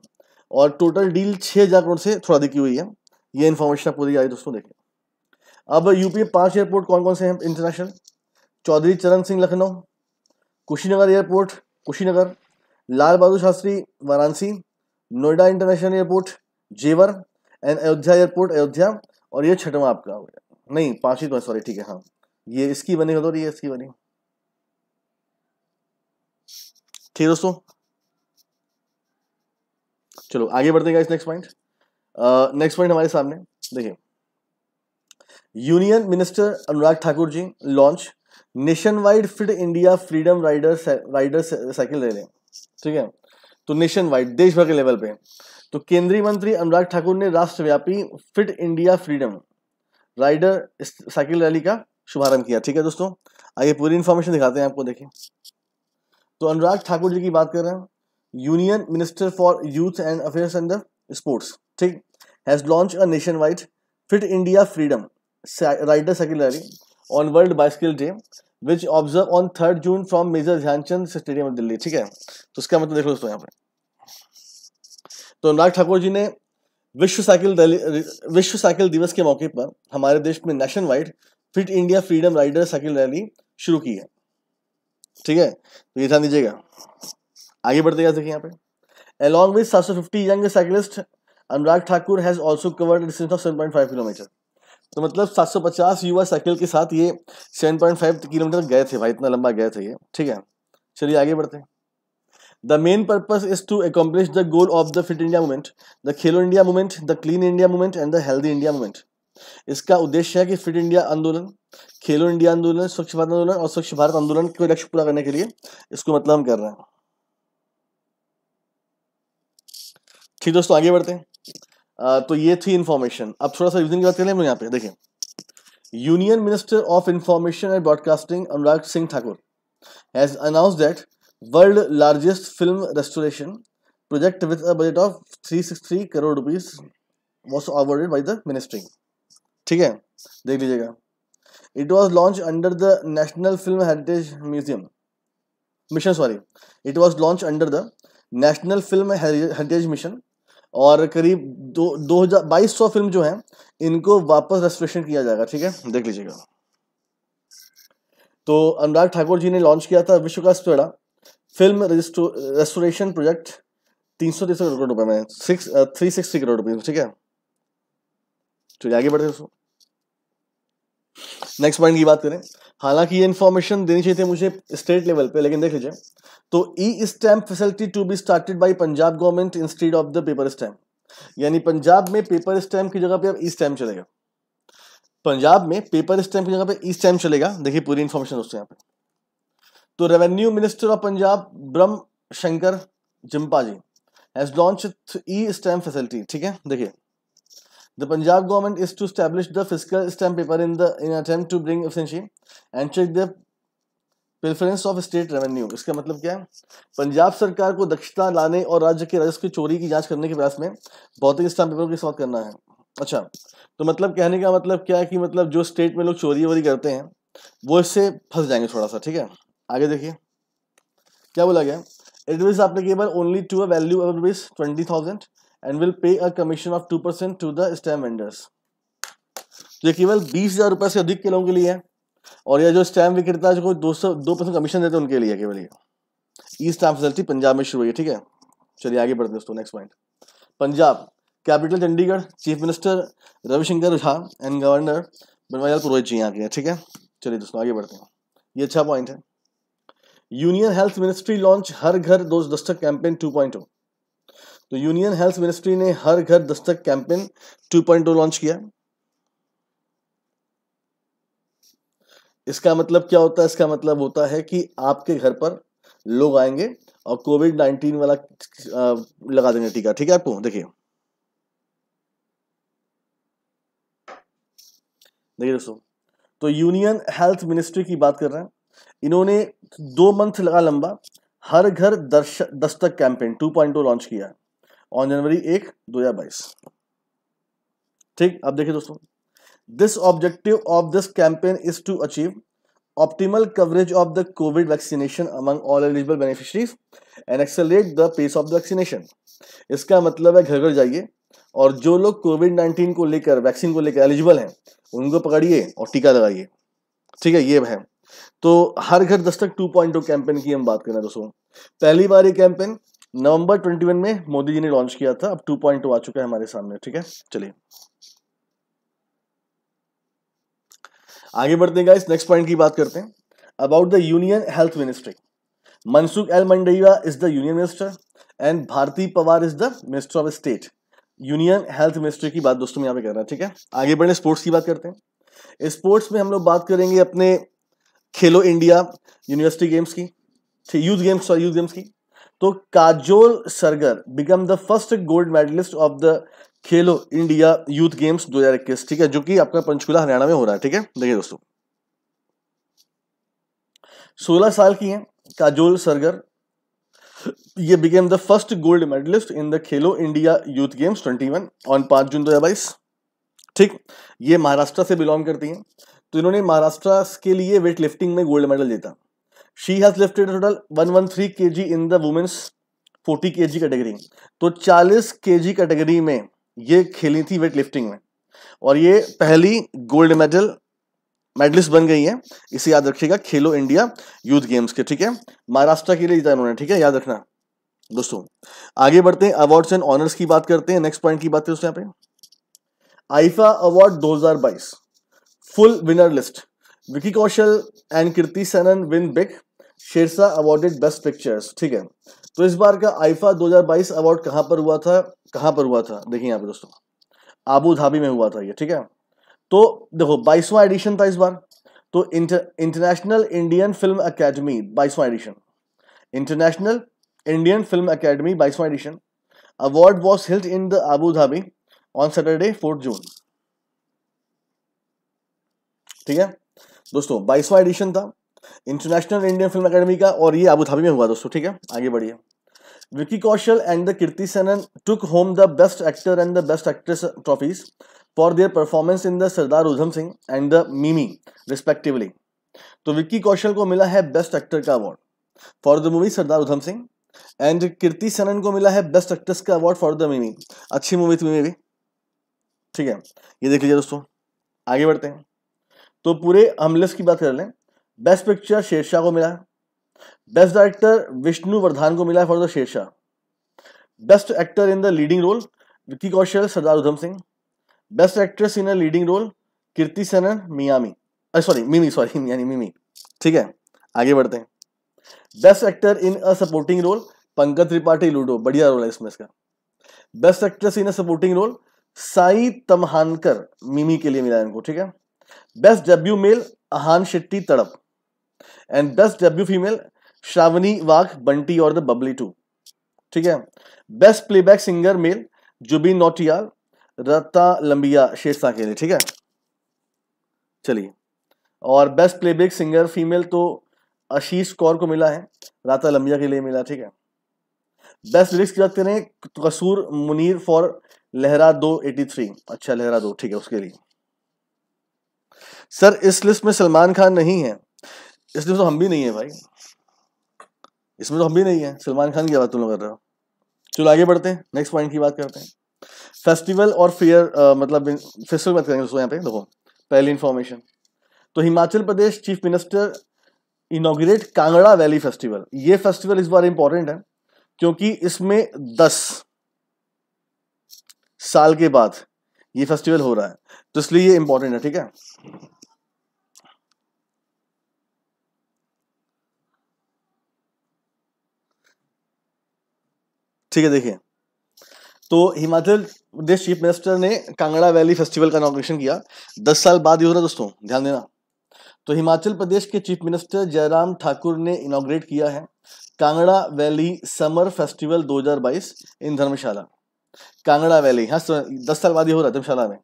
और टोटल डील छः हज़ार करोड़ से थोड़ा दिखी हुई है ये इन्फॉर्मेशन आप पूरी आई दोस्तों देखें अब यूपी में पांच एयरपोर्ट कौन कौन से हैं international Chaudhary Charan Singh Lucknow Kushinagar airport Kushinagar Lal Bahadur Shastri Varanasi Noida international airport Jewar and Ayodhya airport Ayodhya और ये छठवा आपका हो गया नहीं पांचवी तो सॉरी ठीक है हाँ ये इसकी बनी हो तो ये इसकी बनी ठीक है दोस्तों चलो आगे बढ़ते हैं नेक्स्ट पॉइंट नेक्स्ट पॉइंट हमारे सामने देखिए union minister Anurag Thakur ji launch nationwide fit India freedom rider rider cycle rally ठीक है तो नेशन वाइड देश भर के लेवल पे तो केंद्रीय मंत्री अनुराग ठाकुर ने राष्ट्रव्यापी fit India freedom rider cycle rally का शुभारंभ किया ठीक है दोस्तों आइए पूरी इंफॉर्मेशन दिखाते हैं आपको देखिए तो अनुराग ठाकुर जी की बात कर रहे हैं union minister for youth and affairs and sports ठीक has launch a nationwide fit India freedom rider cycle rally on world bicycle day which observe on third June from major Dhyan Chand stadium Delhi ठीक है तो उसका मतलब देखो दोस्तों यहाँ पर तो अनुराग ठाकुर जी ने विश्व साइकिल रैली विश्व साइकिल दिवस के मौके पर हमारे देश में nationwide fit India freedom rider cycle rally शुरू की है ठीक है तो ये ध्यान दीजिएगा आगे बढ़ते गए देखिए यहाँ पे अलॉन्ग सौ fifty young cyclist Anurag Thakur has also covered distance of five kilometre तो मतलब पचास युवा साइकिल के साथ ये सेवन पॉइंट फाइव किलोमीटर गए थे भाई इतना लंबा गए थे ये ठीक है चलिए आगे बढ़ते हैं the main purpose is to accomplish the goal of the fit India movement the Khelo India movement the clean India movement and the healthy India movement इसका उद्देश्य है कि फिट इंडिया आंदोलन खेलो इंडिया आंदोलन स्वच्छ भारत आंदोलन और स्वच्छ भारत आंदोलन को लक्ष्य पूरा करने के लिए इसको मतलब हम कर रहे हैं ठीक दोस्तों आगे बढ़ते हैं तो ये थी इन्फॉर्मेशन अब थोड़ा सा की बात करें यहाँ पे देखिए union minister of information and broadcasting Anurag Singh Thakur has announce that world largest film restoration project with a budget of three crore rupees was awarded by the ministry ठीक है देख लीजिएगा it was launch under the national film heritage museum mission sorry it was launch under the national film heritage mission और करीब दो दो हजार बाईस सौ फिल्म जो है इनको वापस रेस्टोरेशन किया जाएगा ठीक है देख लीजिएगा तो अनुराग ठाकुर जी ने लॉन्च किया था विश्व का स्पेड़ा फिल्म रेस्टोरेशन प्रोजेक्ट तीन सौ तीस करोड़ रुपए में सिक्स थ्री सिक्सटी करोड़ रुपए ठीक है चलिए आगे बढ़ते हैं नेक्स्ट पॉइंट की बात करें हालांकि ये इन्फॉर्मेशन देनी चाहिए थी मुझे स्टेट लेवल पे लेकिन देख लीजिए तो e stamp facility to be started by Punjab government institute of the paper stamp यानी पंजाब में पेपर स्टैम्प की जगह पे अब ई e स्टैम्प चलेगा पंजाब में पेपर स्टैम्प की जगह पे ई e स्टैम्प चलेगा देखिए पूरी इन्फॉर्मेशन दोस्तों यहाँ पे तो revenue minister of Punjab Brahm Shankar Jimpa ji has launch e stamp facility ठीक है देखिए the Punjab government is to establish the physical stamp paper in the in attempt to bring efficiency and check preference of state revenue इसका मतलब क्या है पंजाब सरकार को दक्षता लाने और राज्य के राजस्व की चोरी की जांच करने के प्रयास में भौतिक स्टैम्प पेपर के साथ करना है अच्छा तो मतलब कहने का मतलब क्या है कि मतलब जो स्टेट में लोग चोरी वोरी करते हैं वो इससे फंस जाएंगे थोड़ा सा ठीक है आगे देखिए क्या बोला गया एडविस आपने किया bar only to a value of rupees twenty thousand and will pay a commission of two percent to the stamp vendors ये केवल बीस हजार रुपए से अधिक के लोगों के लिए है और यह जो स्टैम विक्रेता जो दो सौ दो परसेंट कमीशन देते हैं उनके लिए केवल ये ई स्टैम्प फैसिलिटी पंजाब में शुरू हुई है ठीक है चलिए आगे बढ़ते दोस्तों next point Punjab capital Chandigarh chief minister Ravishankar Jha and governor Banwarilal Purohit ji यहाँ के ठीक है चलिए दोस्तों आगे बढ़ते हैं ये अच्छा पॉइंट है union health ministry launch Har Ghar दो दस्तक कैंपेन 2.0 तो यूनियन हेल्थ मिनिस्ट्री ने हर घर दस्तक कैंपेन 2.0 लॉन्च किया इसका मतलब क्या होता है इसका मतलब होता है कि आपके घर पर लोग आएंगे और कोविड नाइन्टीन वाला लगा देंगे टीका ठीक है आपको देखिए देखिए दोस्तों तो यूनियन हेल्थ मिनिस्ट्री की बात कर रहे हैं इन्होंने दो मंथ लगा लंबा हर घर दर्श दस्तक कैंपेन 2.0 लॉन्च किया ऑन जनवरी एक दो हजार बाईस ठीक अब देखिए दोस्तों this objective of this campaign is to achieve optimal coverage of the covid vaccination among all eligible beneficiaries and accelerate the pace of the vaccination इसका मतलब है घर घर जाइए और जो लोग कोविड नाइन्टीन को लेकर वैक्सीन को लेकर एलिजिबल हैं उनको पकड़िए और टीका लगाइए ठीक है ये है तो हर घर दस्तक टू पॉइंट कैंपेन की हम बात करें दोस्तों पहली बार ये कैंपेन नवंबर 21 में मोदी जी ने लॉन्च किया था अब 2.0 आ चुका है हमारे सामने ठीक है चलिए आगे बढ़ते हैं इस नेक्स्ट पॉइंट की बात करते हैं about the union health ministry Mansukh L Mandaviya is the union minister and Bharati Pawar is the minister of state union health ministry की बात दोस्तों में यहाँ पे कर रहा है ठीक है आगे बढ़े स्पोर्ट्स की बात करते हैं स्पोर्ट्स में हम लोग बात करेंगे अपने खेलो इंडिया यूनिवर्सिटी गेम्स की youth games sorry youth games की तो Kajol Sargar become the first gold medallist of the Khelo India youth games 2021 ठीक है जो कि आपका पंचकूला हरियाणा में हो रहा है ठीक है देखिए दोस्तों 16 साल की हैं काजोल सरगर ये became the first gold medallist in the Khelo India youth games 21 on 5 June 2022 ठीक ये महाराष्ट्र से बिलोंग करती हैं तो इन्होंने महाराष्ट्र के लिए वेट लिफ्टिंग में गोल्ड मेडल जीता she has lifted total one one three K G in the women's forty K G category तो चालीस के जी कैटेगरी में ये खेली थी वेट लिफ्टिंग में और ये पहली गोल्ड मेडल मेडलिस्ट बन गई है इसे याद रखिएगा खेलो इंडिया यूथ गेम्स के ठीक है महाराष्ट्र के लिए जीता इन्होंने ठीक है याद रखना दोस्तों आगे बढ़ते हैं अवार्ड्स एंड ऑनर्स की बात करते हैं नेक्स्ट पॉइंट की बात करते हैं यहाँ पे IIFA award 2022 full winner list. Vicky Kaushal and Kriti Sanon win big Shershaah awarded best pictures ठीक है तो इस बार का आईफा 2022 अवार्ड कहाँ पर हुआ था कहां पर हुआ था देखिए यहाँ पे दोस्तों आबू धाबी में हुआ था ये ठीक है तो देखो बाईसवां एडिशन था इस बार तो इंटरनेशनल इंडियन फिल्म अकेडमी बाईसवां edition international Indian film academy बाईसवां edition award was held in the Abu Dhabi on Saturday fourth June ठीक है दोस्तों बाईसवा एडिशन था इंटरनेशनल इंडियन फिल्म अकेडमी का और ये अबू धाबी में हुआ दोस्तों ठीक है आगे बढ़िए Vicky Kaushal and the Kriti Sanon took home the best actor and the best actress trophies for their performance in the Sardar Udham Singh and the Mimi respectively तो विक्की कौशल को मिला है बेस्ट एक्टर का award for the movie Sardar Udham Singh and Kriti Sanon को मिला है बेस्ट एक्ट्रेस का अवार्ड फॉर द मीमी अच्छी मूवी थी मीमी भी ठीक है ये देख लीजिए दोस्तों आगे बढ़ते हैं तो पूरे हम की बात कर लें बेस्ट पिक्चर शेरशाह को मिला बेस्ट डायरेक्टर विष्णु वर्धान को मिला for the Shershaah best actor in the leading role Vicky Kaushal Sardar Udham Singh best actress in a leading role Kriti Sanon Mimi sorry मिमी सॉरी यानी मिमी ठीक है आगे बढ़ते हैं best actor in a supporting role Pankaj Tripathi Ludo बढ़िया रोल है इसमें इसका best actress in a supporting role Sai Tamhankar Mimi के लिए मिला इनको ठीक है best debut male Ahan Shetty Tadap and best debut female Sharvari Wagh Bunty और द बबली टू ठीक है best playback singer male Jubin Nautiyal Raataan Lambiyan शेरसा के लिए ठीक है चलिए और बेस्ट प्लेबैक सिंगर फीमेल तो आशीष कौर को मिला है राता लंबिया के लिए मिला ठीक है बेस्ट लिरिक्स की बात करें कसूर मुनीर फॉर लहरा दो एटी थ्री अच्छा लहरा दो ठीक है उसके लिए सर इस लिस्ट में सलमान खान नहीं है इस लिस्ट तो हम भी नहीं है भाई इसमें तो हम भी नहीं है सलमान खान की बात तुम लोग कर रहे हो चलो आगे बढ़ते हैं नेक्स्ट पॉइंट की बात करते हैं फेस्टिवल और फेयर मतलब फेस्टिवल बात करेंगे यहाँ पे देखो पहली इन्फॉर्मेशन तो Himachal Pradesh chief minister inaugurate Kangra valley festival ये फेस्टिवल इस बार इंपॉर्टेंट है क्योंकि इसमें दस साल के बाद ये फेस्टिवल हो रहा है तो इसलिए ये इंपॉर्टेंट है ठीक है ठीक है देखिए तो हिमाचल प्रदेश चीफ मिनिस्टर ने कांगड़ा वैली फेस्टिवल का नॉमिनेशन किया दस साल बाद ये हो रहा दोस्तों ध्यान देना तो हिमाचल प्रदेश के चीफ मिनिस्टर जयराम ठाकुर ने इनोग्रेट किया है Kangra valley summer festival 2022 in Dharamshala Kangra valley हाँ दस साल बाद ये हो रहा है धर्मशाला में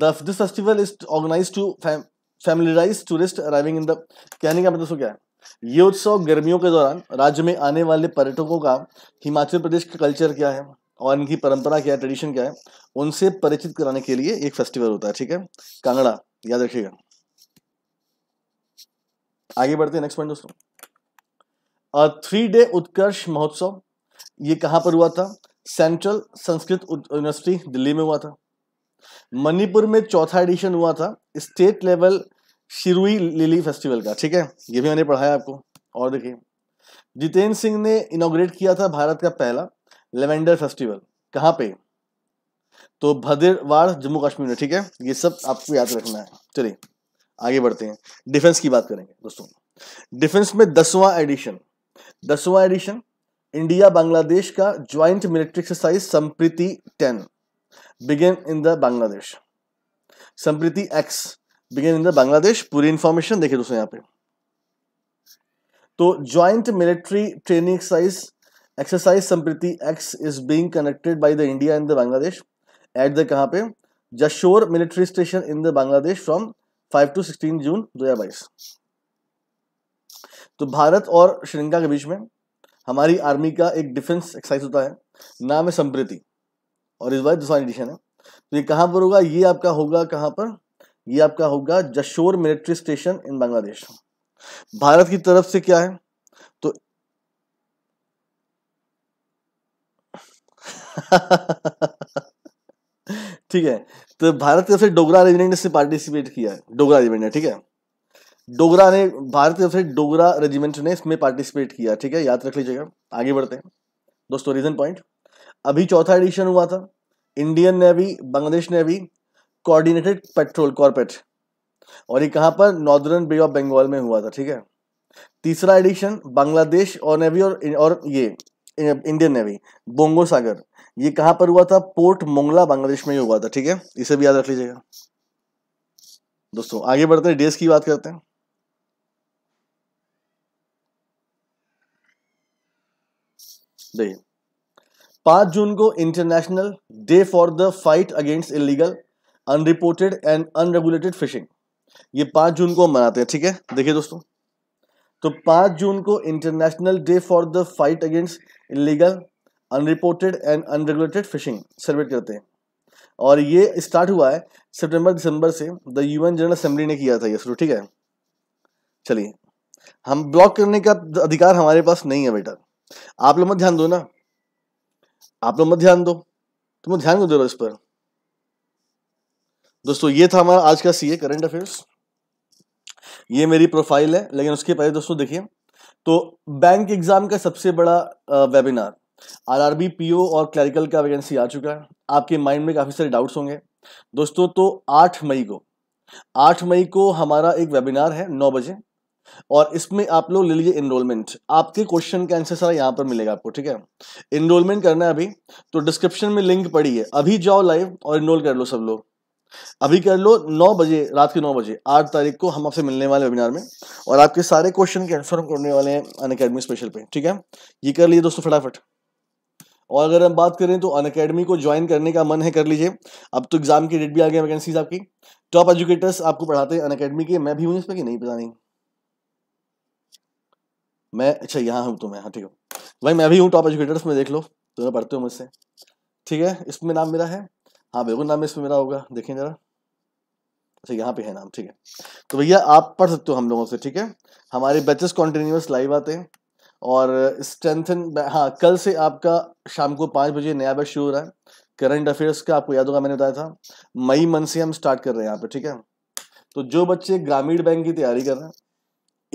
the this festival is organise to familiarise tourist arriving in the कहने का मतलब क्या है ये उत्सव गर्मियों के दौरान राज्य में आने वाले पर्यटकों का हिमाचल प्रदेश का कल्चर क्या है और इनकी परंपरा क्या है ट्रेडिशन क्या है उनसे परिचित कराने के लिए एक फेस्टिवल होता है ठीक है कांगड़ा याद रखिएगा आगे बढ़ते हैं नेक्स्ट पॉइंट दोस्तों थ्री डे उत्कर्ष महोत्सव ये कहां पर हुआ था सेंट्रल संस्कृत यूनिवर्सिटी दिल्ली में हुआ था मणिपुर में चौथा एडिशन हुआ था state level Shirui lily festival का ठीक है ये भी मैंने पढ़ाया आपको और देखिए जितेंद्र सिंह ने इनोग्रेट किया था भारत का पहला लेवेंडर फेस्टिवल कहाँ पे तो भद्रवाड़ जम्मू कश्मीर में ठीक है ये सब आपको याद रखना है चलिए आगे बढ़ते हैं डिफेंस की बात करेंगे दोस्तों डिफेंस में दसवां एडिशन दसवां एडिशन इंडिया बांग्लादेश का joint military exercise Sampriti ten begin in the Bangladesh Sampriti X begin in the Bangladesh पूरी इंफॉर्मेशन देखिए दोस्तों यहां पे तो joint military training exercise exercise Sampriti X is being connected by the India and the Bangladesh at the कहां पे Jashore military station in the Bangladesh from 5 to 16 June 2022 तो भारत और श्रीलंका के बीच में हमारी आर्मी का एक डिफेंस एक्सरसाइज होता है नाम है संप्रीति और इस बार दूसरा एडिशन है तो ये कहाँ पर होगा ये आपका होगा कहाँ पर ये आपका होगा Jashore military station in Bangladesh Bharat की तरफ से क्या है तो ठीक है तो भारत की तरफ से डोगरा रेजिमेंट ने पार्टिसिपेट किया है डोगरा रेजिमेंट ने ठीक है डोगरा ने भारत की से डोगरा रेजिमेंट ने इसमें पार्टिसिपेट किया ठीक है याद रख लीजिएगा आगे बढ़ते हैं दोस्तों रीजन पॉइंट अभी चौथा एडिशन हुआ था Indian navy Bangladesh navy coordinated patrol corpat और ये कहाँ पर नॉर्दर्न बे ऑफ बंगाल में हुआ था ठीक है तीसरा एडिशन बांग्लादेश और नेवी और और ये इंडियन नेवी बोंगो सागर ये कहाँ पर हुआ था पोर्ट मोंगला बांग्लादेश में ही हुआ था ठीक है इसे भी याद रख लीजिएगा दोस्तों आगे बढ़ते हैं डेज की बात करते हैं डे पांच जून को international day for the fight against illegal unreported and unregulated fishing ये पांच जून को मनाते हैं ठीक है देखिए दोस्तों तो पांच जून को international day for the fight against illegal unreported and unregulated fishing celebrate करते हैं और ये स्टार्ट हुआ है सितंबर दिसंबर से द यूएन जनरल असेंबली ने किया था ये शुरू ठीक है चलिए हम ब्लॉक करने का अधिकार हमारे पास नहीं है बेटा आप लोग मत ध्यान दो ना आप लोग मत ध्यान दो तुम लोग ध्यान क्यों दे रहे हो इस पर दोस्तों ये था हमारा आज का सीए करंट अफेयर्स ये मेरी प्रोफाइल है लेकिन उसके पहले दोस्तों देखिए तो बैंक एग्जाम का सबसे बड़ा वेबिनार आरआरबी पीओ और क्लैरिकल का वैकेंसी आ चुका है आपके माइंड में काफ़ी सारे डाउट्स होंगे दोस्तों तो आठ मई को आठ मई को हमारा एक वेबिनार है नौ बजे और इसमें आप लोग ले लीजिए इनरोलमेंट आपके क्वेश्चन का आंसर सारा यहाँ पर मिलेगा आपको ठीक है इनरोलमेंट करना है अभी तो डिस्क्रिप्शन में लिंक पड़ी है अभी जाओ लाइव और इनरोल कर लो सब लोग अभी कर लो नौ बजे रात के नौ बजे आठ तारीख को हम आपसे मिलने वाले वेबिनार में और आपके सारे क्वेश्चन के आंसर हम करने वाले हैं अन अकेडमी स्पेशल पे ठीक है ये कर लिए दोस्तों फटाफट और अगर हम बात करें तो अन अकेडमी को ज्वाइन करने का मन है कर लीजिए अब तो एग्जाम की डेट भी आ गया वैकेंसीज आपकी टॉप एजुकेटर्स आपको पढ़ाते हैं अन अकेडमी के मैं भी हूँ इसमें कि नहीं पता नहीं मैं अच्छा यहाँ हूँ तो मैं हाँ ठीक है भाई मैं भी हूँ टॉप एजुकेटर्स में देख लो दोनों पढ़ते हो मुझसे ठीक है इसमें नाम मेरा है हाँ बेगुन नाम इसमें मेरा होगा देखें जरा अच्छा यहाँ पे है नाम ठीक है तो भैया आप पढ़ सकते हो हम लोगों से ठीक है हमारे बैचेस कॉन्टिन्यूस लाइव आते हैं और स्ट्रेंथन हाँ कल से आपका शाम को पाँच बजे नया बैच शुरू हो रहा है करंट अफेयर्स का आपको याद होगा मैंने बताया था मई मंथ से हम स्टार्ट कर रहे हैं यहाँ पे ठीक है तो जो बच्चे ग्रामीण बैंक की तैयारी कर रहे हैं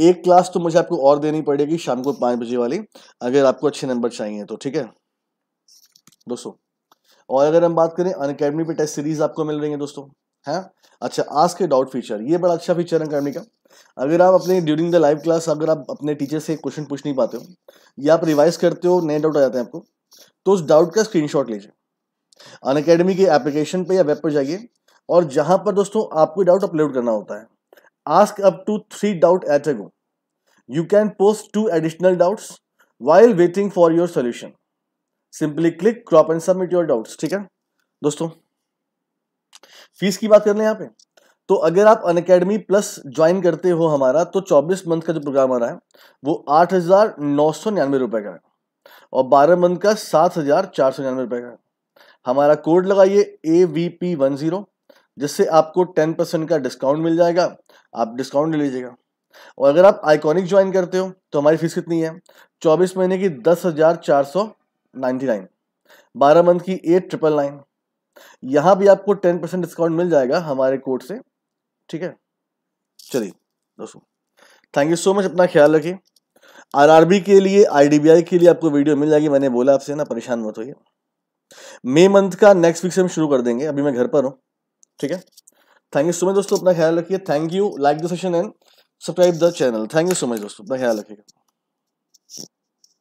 एक क्लास तो मुझे आपको और देनी पड़ेगी शाम को पाँच बजे वाली अगर आपको अच्छे नंबर चाहिए तो ठीक है दोस्तों और अगर हम बात करें अन अकेडमी पे टेस्ट सीरीज आपको मिल रही है दोस्तों है अच्छा आज के डाउट फीचर ये बड़ा अच्छा फीचर है अकेडमी का अगर आप अपने ड्यूरिंग द लाइव क्लास अगर आप अपने टीचर से क्वेश्चन पूछ नहीं पाते हो या आप रिवाइज करते हो नए डाउट आ जाते हैं आपको तो उस डाउट का शॉट लीजिए अन अकेडमी के एप्लीकेशन पर या वेब पर जाइए और जहां पर दोस्तों आपको डाउट अपलोड करना होता है Ask up to 3 doubt at a go. You can post two additional doubts while waiting for your solution. Simply click crop and submit your doubts. theek hai dosto fees ki baat kar le yahan pe तो अगर आप अन academy plus join करते हो हमारा तो 24 month का जो programme आ रहा है वो आठ हज़ार नौ सौ निन्यानवे रुपये का है और 12 मंथ का सात हज़ार चार सौ निन्यानवे रुपये का है हमारा कोड लगाइए A V P one zero जिससे आपको 10 परसेंट का डिस्काउंट मिल जाएगा आप डिस्काउंट ले लीजिएगा और अगर आप आइकॉनिक ज्वाइन करते हो तो हमारी फीस कितनी है चौबीस महीने की दस हज़ार चार सौ नाइन्टी नाइन बारह मंथ की एट ट्रिपल नाइन यहां भी आपको टेन परसेंट डिस्काउंट मिल जाएगा हमारे कोड से ठीक है चलिए दोस्तों थैंक यू सो मच अपना ख्याल रखिए आरआरबी के लिए आईडीबीआई के लिए आपको वीडियो मिल जाएगी मैंने बोला आपसे ना परेशान मत होइए मई मंथ का नेक्स्ट वीक से हम शुरू कर देंगे अभी मैं घर पर हूँ ठीक है थैंक यू सो मच दोस्तों अपना ख्याल रखिए thank you like the session and subscribe the channel thank you so much दोस्तों अपना ख्याल रखिएगा